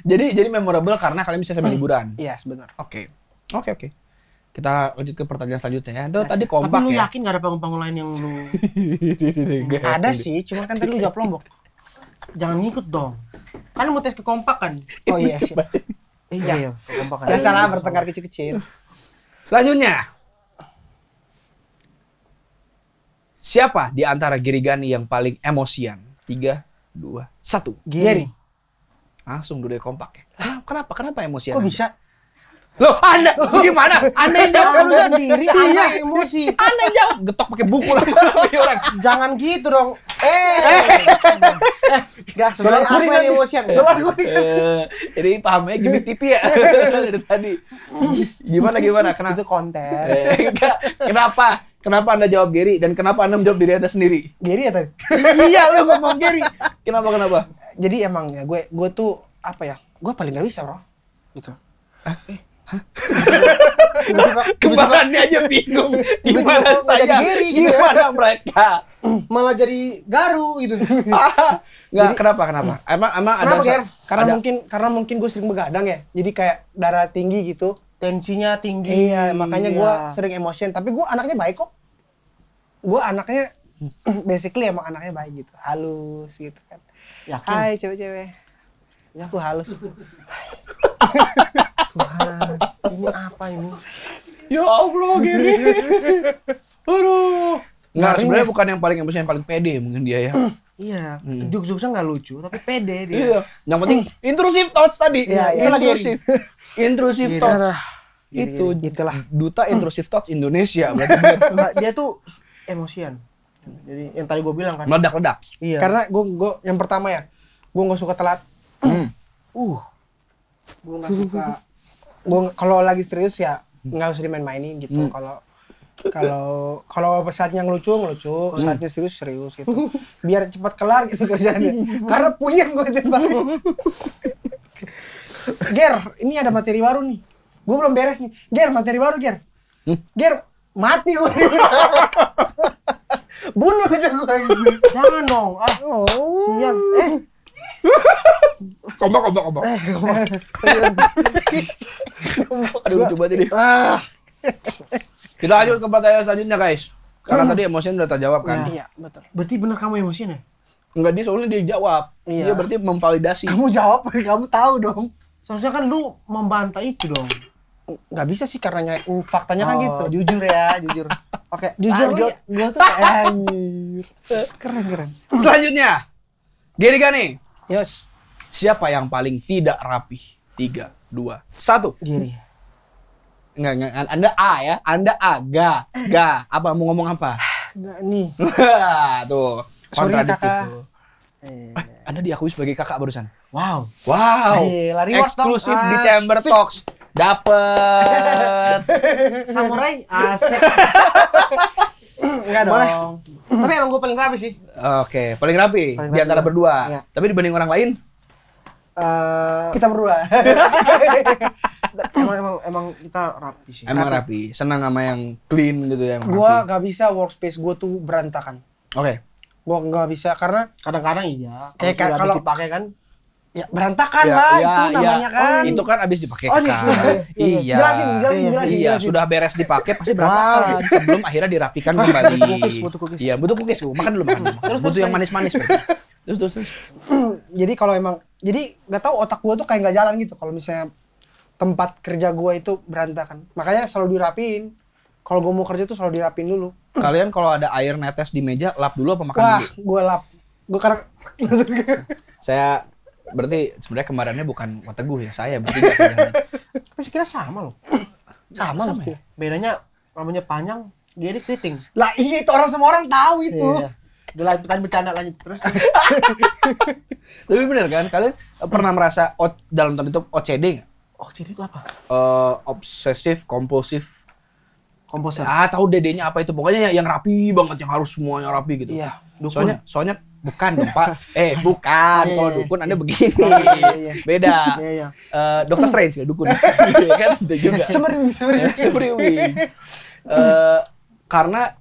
jadi jadi memorable karena kalian bisa sambil liburan. Iya, yes, benar. Oke. Okay. Oke, okay, oke. Okay kita lanjut ke pertanyaan selanjutnya ya. Itu tadi kompak Tapi lu ya. yakin gak ada panggung-panggung lain yang lu Ada sih, cuma kan tadi lu jawab lombok. Jangan ngikut dong. Kan mau tes ke kompak kan? Oh iya sih. Iya, iya, kompak kan. salah bertengkar kecil-kecil. Selanjutnya. Siapa di antara Girigani yang paling emosian? Tiga, dua, satu. Giri. Langsung dulu ya, kompak ya. Kenapa? Kenapa emosian? Kok aja? bisa? Loh, Anda gimana? Anda yang jawab dulu sendiri, iya. Anda emosi. Anda yang jawab getok pakai buku lah orang. Jangan gitu dong. Eh. eh. eh enggak, sebenarnya apa yang emosian? Dolar kuning. Eh, Jadi pahamnya gini tipi ya dari tadi. Gimana gimana? Kenapa? Itu konten. Kenapa? Kenapa Anda jawab Gary dan kenapa Anda menjawab diri Anda sendiri? Gary ya tadi. iya, lu ngomong Gary. Kenapa kenapa? Jadi emang ya gue gue tuh apa ya? Gue paling gak bisa, Bro. Gitu. Eh, kemarin Kembarannya aja bingung. Gimana saya? Giri, gitu ya. gimana ya? mereka? Malah jadi garu gitu. Enggak, ah. jadi, kenapa kenapa? Emang emang ada Ger? karena ada. mungkin karena mungkin gue sering begadang ya. Jadi kayak darah tinggi gitu. Tensinya tinggi. Iya, makanya iya. gue sering emotion. Tapi gue anaknya baik kok. Gue anaknya basically emang anaknya baik gitu. Halus gitu kan. Yakin? Hai cewek-cewek. Ya. Aku halus. Tuhan, ini apa ini? Ya Allah, gini, Aduh. Nggak, sebenarnya bukan yang paling emosi, yang paling pede mungkin dia ya. Iya, hmm. juk jokesnya nggak lucu, tapi pede dia. Iya. Yang penting intrusive thoughts tadi. Iya, ya, intrusive. intrusive thoughts. Gini, itu gini. itulah duta intrusive thoughts Indonesia berarti dia, dia tuh emosian jadi yang tadi gue bilang kan meledak ledak iya karena gue gue yang pertama ya gue nggak suka telat hmm. uh gue nggak suka gue kalau lagi serius ya hmm. nggak usah dimain-mainin gitu hmm. kalau hmm. Kalau kalau saatnya ngelucu ngelucu, hmm. saatnya serius serius gitu. Biar cepat kelar gitu kerjanya. Karena punya gue baru. Ger, ini ada materi baru nih. Gue belum beres nih. Ger, materi baru Ger. Ger, mati gue. bunuh aja gue jangan dong ah oh. siap eh Kompak, kompak, kompak. Eh, eh Aduh, lucu banget ini. Ah. Kita lanjut ke pertanyaan selanjutnya, guys. Karena tadi emosinya udah terjawab kan? Iya. iya, betul. Berarti benar kamu emosinya? Enggak, dia soalnya dia jawab. Iya. Dia berarti memvalidasi. Kamu jawab, kamu tahu dong. Soalnya kan lu membantai itu dong. Gak bisa sih karena uh, faktanya kan oh, kan gitu. Jujur ya, jujur. Oke, jujur gue, gue ya. tuh keren keren. Selanjutnya, kan nih. Yes. Siapa yang paling tidak rapi? Tiga, dua, satu. Giri. Enggak, enggak. Anda A ya. Anda A. Ga. Ga. Apa? Mau ngomong apa? Enggak nih. tuh. Ya, kontradiktif tuh. Eh, eh, Anda diakui sebagai kakak barusan. Wow. Wow. Eh, lari Eksklusif di Chamber Talks. Dapet. Samurai asik. Enggak dong. Tapi emang gue paling rapi sih. Oke, okay. paling rapi paling di antara berdua. Ya. Tapi dibanding orang lain? Uh, kita berdua. emang emang emang kita rapi sih. Emang rapi. rapi. Senang sama yang clean gitu yang. Gua gak bisa workspace gue tuh berantakan. Oke. Okay. Gua nggak bisa karena kadang-kadang iya. Kayak kalau dipakai kan Ya, berantakan ya, lah ya, itu ya. namanya ya. kan. Oh, itu kan abis dipakai oh, iya, iya. Jelasin, Jelasin, iya, jelasin, jelasin, iya, sudah beres dipakai pasti berantakan sebelum akhirnya dirapikan kembali. butuh kukis, butuh kukis. Iya, butuh kukis. Makan dulu, makan dulu. butuh yang manis-manis. terus, terus, terus. jadi kalau emang jadi nggak tahu otak gua tuh kayak nggak jalan gitu kalau misalnya tempat kerja gua itu berantakan. Makanya selalu dirapiin. Kalau gua mau kerja tuh selalu dirapiin dulu. Kalian kalau ada air netes di meja, lap dulu apa makan Wah, dulu? Wah, gua lap. Gua karena Saya berarti sebenarnya kemarinnya bukan Wateguh ya saya berarti ya. tapi saya kira sama loh sama, sama loh ya? bedanya rambutnya panjang dia ini keriting lah iya itu orang semua orang tahu itu iya. udah lanjut bercanda lanjut terus tapi bener kan kalian pernah merasa o, dalam tanda itu OCD nggak OCD itu apa uh, eh, obsesif kompulsif komposer ah tahu dedenya apa itu pokoknya yang rapi banget yang harus semuanya rapi gitu iya, soalnya soalnya Bukan dong Pak. Eh bukan. Iya, kalau iya, dukun iya. anda begini. Beda. Uh, Dokter Strange ya dukun. kan itu juga. Semeriwi, semeriwi. semeriwi. karena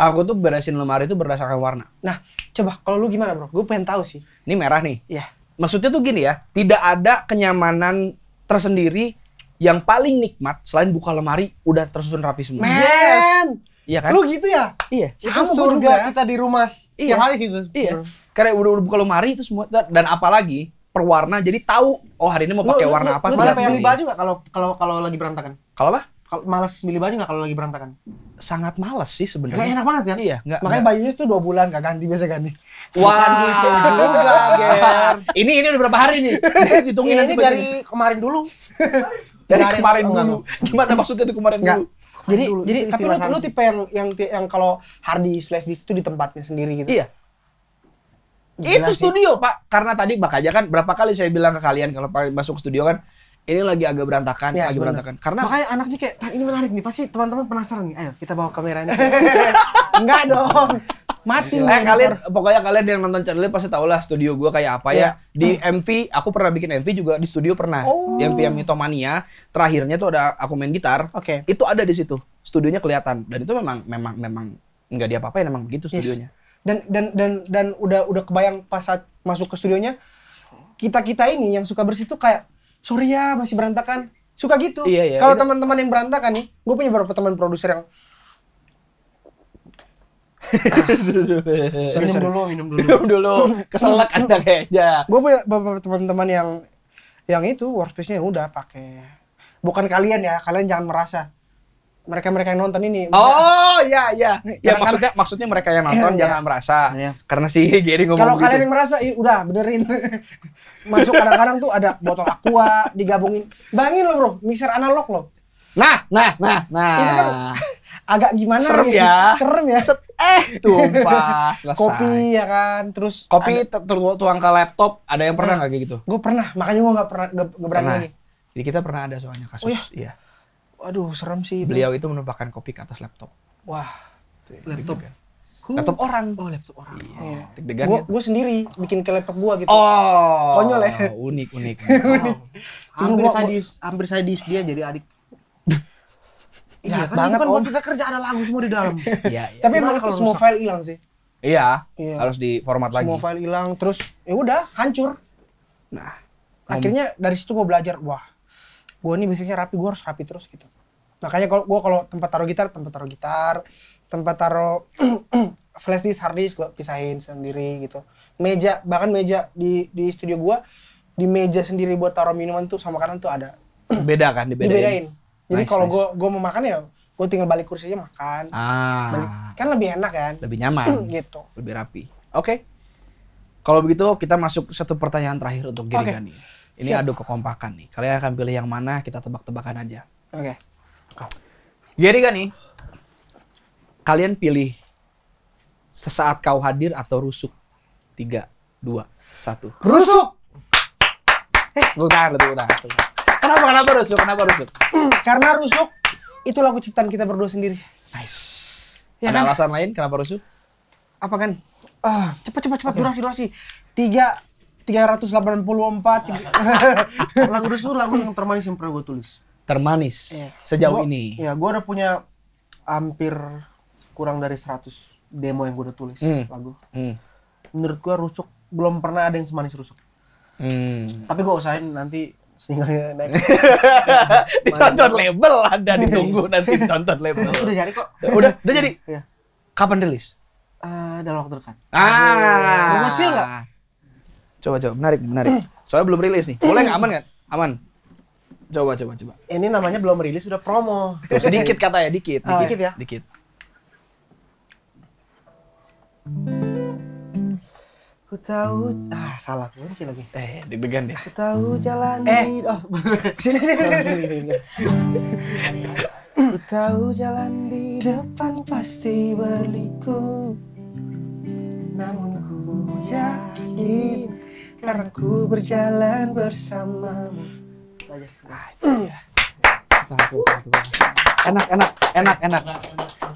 aku tuh beresin lemari itu berdasarkan warna. Nah coba kalau lu gimana bro? Gue pengen tahu sih. Ini merah nih. Iya. Yeah. Maksudnya tuh gini ya. Tidak ada kenyamanan tersendiri yang paling nikmat selain buka lemari udah tersusun rapi semua. Men! Yes. Iya kan? Lu gitu ya? Iya. Sama itu surga juga. Ya? kita di rumah iya. tiap hari situ. Iya. Hmm. Karena udah, udah buka lemari itu semua dan apalagi perwarna jadi tahu oh hari ini mau pakai warna lu, apa. Lu malas milih baju nggak kalau kalau kalau lagi berantakan? Kalau apa? Kalau malas milih baju nggak kalau lagi berantakan? Sangat malas sih sebenarnya. Kayak enak banget kan? Iya. Gak, Makanya gak. bajunya tuh dua bulan gak ganti biasa ganti. Wah wow. gitu juga ini ini udah berapa hari nih? Hitungin ini iya, dari kemarin dulu. dari kemarin, dulu. Gimana maksudnya tuh kemarin dulu? jadi dulu, jadi tapi lu, lu tipe yang yang yang kalau hard disk flash disk itu di tempatnya sendiri gitu iya Gila itu sih. studio pak karena tadi makanya kan berapa kali saya bilang ke kalian kalau masuk studio kan ini lagi agak berantakan ya, lagi berantakan karena makanya anaknya kayak ah, ini menarik nih pasti teman-teman penasaran nih ayo kita bawa kameranya enggak dong mati eh kalian pokoknya kalian yang nonton channel ini pasti tau lah studio gue kayak apa yeah. ya iya. di MV aku pernah bikin MV juga di studio pernah oh. di MV yang Mitomania terakhirnya tuh ada aku main gitar okay. itu ada di situ studionya kelihatan dan itu memang memang memang nggak dia apa apa ya memang begitu studionya dan dan dan dan udah udah kebayang pas saat masuk ke studionya kita kita ini yang suka bersih tuh kayak sorry ya masih berantakan suka gitu iya, iya, kalau teman-teman yang berantakan nih gue punya beberapa teman produser yang sorry, minum sorry. dulu, minum dulu. Minum dulu. Keselak Anda kayaknya. Gue punya beberapa teman-teman yang yang itu workspace-nya udah pakai. Bukan kalian ya, kalian jangan merasa mereka-mereka yang nonton ini. Oh, iya iya. Ya, ya maksudnya kan- maksudnya mereka yang nonton iya, jangan merasa. Iya. Karena si Gary ngomong Kalau gitu. kalian yang merasa, iya udah benerin. Masuk kadang-kadang tuh ada botol aqua digabungin. Bangin lo, Bro. Mixer analog lo. Nah, nah, nah, nah. Itu kan agak gimana serem ya, ya serem ya Set, eh tumpah selesai kopi ya kan terus kopi ada, tuang ke laptop ada yang pernah nah, nggak kayak gitu gue pernah makanya gue nggak pernah gak, berani lagi jadi kita pernah ada soalnya kasus oh, iya? iya aduh serem sih beliau itu menumpahkan kopi ke atas laptop wah laptop kan Huh. Laptop orang. Oh, laptop orang. Iya. Oh. Deg-degan ya sendiri bikin ke laptop gue gitu. Oh. Konyol ya. Unik, unik. unik. Wow. Cuma hampir gua, sadis, hampir sadis dia jadi adik Iya, kan banget kan kita kerja ada lagu semua di dalam. Iya. iya. Tapi emang itu semua file hilang sih. Iya, iya, harus di format lagi. Semua file hilang, terus ya udah hancur. Nah, akhirnya dari situ gua belajar, wah, gua ini bisnisnya rapi, gua harus rapi terus gitu. Makanya kalau gua kalau tempat taruh gitar, tempat taruh gitar, tempat taruh flash disk, hard disk gua pisahin sendiri gitu. Meja, bahkan meja di di studio gua di meja sendiri buat taruh minuman tuh sama kanan tuh ada. Beda kan, dibedain. dibedain jadi nice, kalau nice. gue gue mau makan ya gue tinggal balik kursinya makan. Ah. Balik, kan lebih enak kan? Lebih nyaman. gitu. Lebih rapi. Oke. Okay. Kalau begitu kita masuk satu pertanyaan terakhir untuk Giri okay. Gani. Ini Siap. adu kekompakan nih. Kalian akan pilih yang mana? Kita tebak-tebakan aja. Oke. Okay. Giri Gani, kalian pilih sesaat kau hadir atau rusuk. Tiga, dua, satu. Rusuk. Eh, tepuk tangan, tepuk kenapa kenapa rusuk? Kenapa rusuk? Karena rusuk itu lagu ciptaan kita berdua sendiri. Nice. Ya Ada kan? alasan lain kenapa rusuk? Apa kan? Uh, cepat cepat cepat okay. durasi durasi. Tiga tiga ratus delapan puluh empat. Lagu rusuk lagu yang termanis yang pernah gue tulis. Termanis. Yeah. Sejauh gua, ini. Ya, gue udah punya hampir kurang dari seratus demo yang gue udah tulis hmm. lagu. Hmm. Menurut gue rusuk belum pernah ada yang semanis rusuk. Hmm. Tapi gue usahain nanti singlenya naik. ditonton label Anda iya. ditunggu nanti ditonton label. udah jadi kok. Udah, udah jadi. Iya. Kapan rilis? Uh, dalam waktu dekat. Ah. Bagus spill nggak? Coba coba menarik menarik. Soalnya belum rilis nih. Boleh nggak aman kan? Aman. Coba coba coba. Ini namanya belum rilis sudah promo. Tuh, sedikit kata ya dikit. Ah, dikit, oh, dikit ya. Dikit. Ku tahu ah salah kunci lagi. Eh deg-degan deh. Ku tahu hmm. jalan eh. di oh sini sini sini. sini. Ku tahu jalan di depan pasti berliku. Namun ku yakin karena ku berjalan bersamamu. Ah, iya. Tepuk tangan, tepuk tangan enak enak enak enak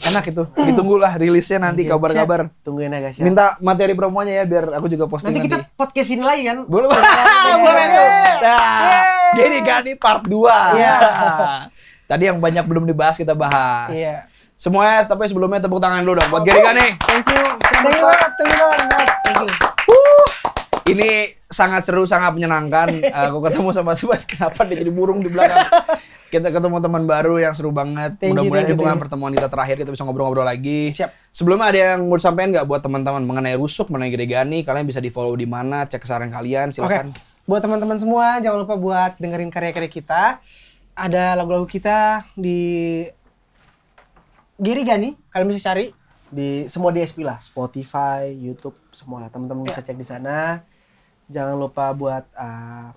enak itu ditunggulah rilisnya nanti iya. kabar-kabar tungguin aja guys minta materi promonya ya biar aku juga posting nanti, nanti. kita podcastin lagi kan boleh boleh boleh nah, jadi kan ini part dua yeah. tadi yang banyak belum dibahas kita bahas yeah. semuanya tapi sebelumnya tepuk tangan dulu dong buat Gary Gani thank you thank you banget thank you banget thank you ini sangat seru, sangat menyenangkan. Aku ketemu sama teman, kenapa dia jadi burung di belakang? Kita ketemu teman baru yang seru banget. Mudah-mudahan ini bukan pertemuan kita terakhir, kita bisa ngobrol-ngobrol lagi. Siap. Sebelumnya ada yang mau disampaikan nggak buat teman-teman mengenai rusuk, mengenai Gregani? Kalian bisa di follow di mana? Cek saran kalian, silakan. Okay. Buat teman-teman semua, jangan lupa buat dengerin karya-karya kita. Ada lagu-lagu kita di Gani, kalian bisa cari di semua DSP lah, Spotify, YouTube, semua teman-teman ya. bisa cek di sana. Jangan lupa buat uh,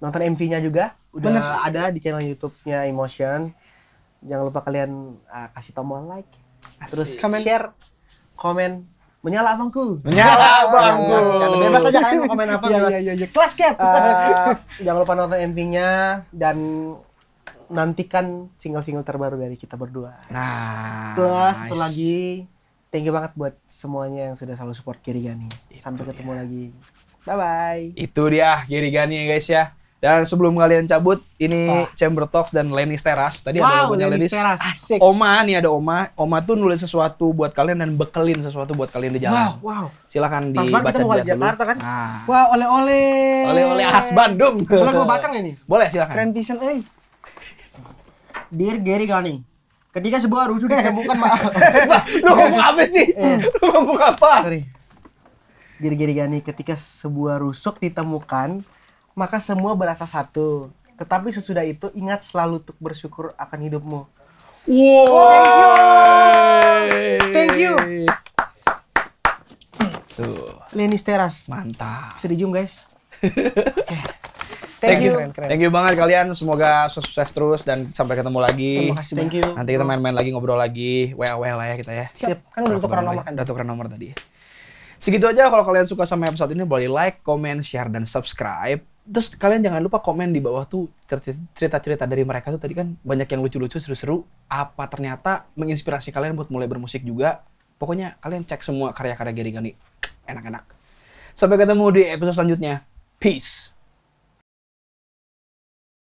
nonton MV-nya juga udah Bener. ada di channel YouTube-nya Emotion. Jangan lupa kalian uh, kasih tombol like, Asik. terus comment. share, komen, menyala abangku. Menyala abangku. Jangan bebas aja kalian mau komen apa. Iya iya iya kelas cap. Ah, jangan lupa nonton MV-nya dan nantikan single-single terbaru dari kita berdua. Nah, plus nice. lagi thank you banget buat semuanya yang sudah selalu support Kirigani. Gani Sampai ketemu dia. lagi. Bye bye. Itu dia Kirigani ya guys ya. Dan sebelum kalian cabut, ini ah. Chamber Talks dan Lenny Teras. Tadi wow, ada logonya Lenny Teras. Asik. Oma nih ada Oma. Oma tuh nulis sesuatu buat kalian dan bekelin sesuatu buat kalian di jalan. Wow, wow. Silahkan Mas dibaca kita di Jakarta kan? Nah. Wah, wow, oleh-oleh. Oleh-oleh khas Bandung. Boleh gue baca ini? Boleh, silahkan. Keren pisan eh. Dear Gary Gani, ketika sebuah rujuk ditemukan maaf. Lu ngomong apa sih? Eh. Lu ngomong apa? Sorry. Dear Gary Gani, ketika sebuah rusuk ditemukan, maka semua berasa satu. Tetapi sesudah itu ingat selalu untuk bersyukur akan hidupmu. Wow. Thank you. Thank you. Tuh. Lenis Teras. Mantap. Bisa dijum, guys. okay. Thank, Thank you. Keren, keren. Thank you banget kalian. Semoga sukses terus dan sampai ketemu lagi. Terima kasih. Thank you. Nanti kita main-main lagi ngobrol lagi. WA WA lah ya kita ya. Siap. Kan udah tukeran nomor kan. Udah tukeran nomor tadi. Segitu aja kalau kalian suka sama episode ini boleh like, comment, share dan subscribe terus kalian jangan lupa komen di bawah tuh cerita-cerita dari mereka tuh tadi kan banyak yang lucu-lucu seru-seru apa ternyata menginspirasi kalian buat mulai bermusik juga pokoknya kalian cek semua karya-karya Gary Gani enak-enak sampai ketemu di episode selanjutnya peace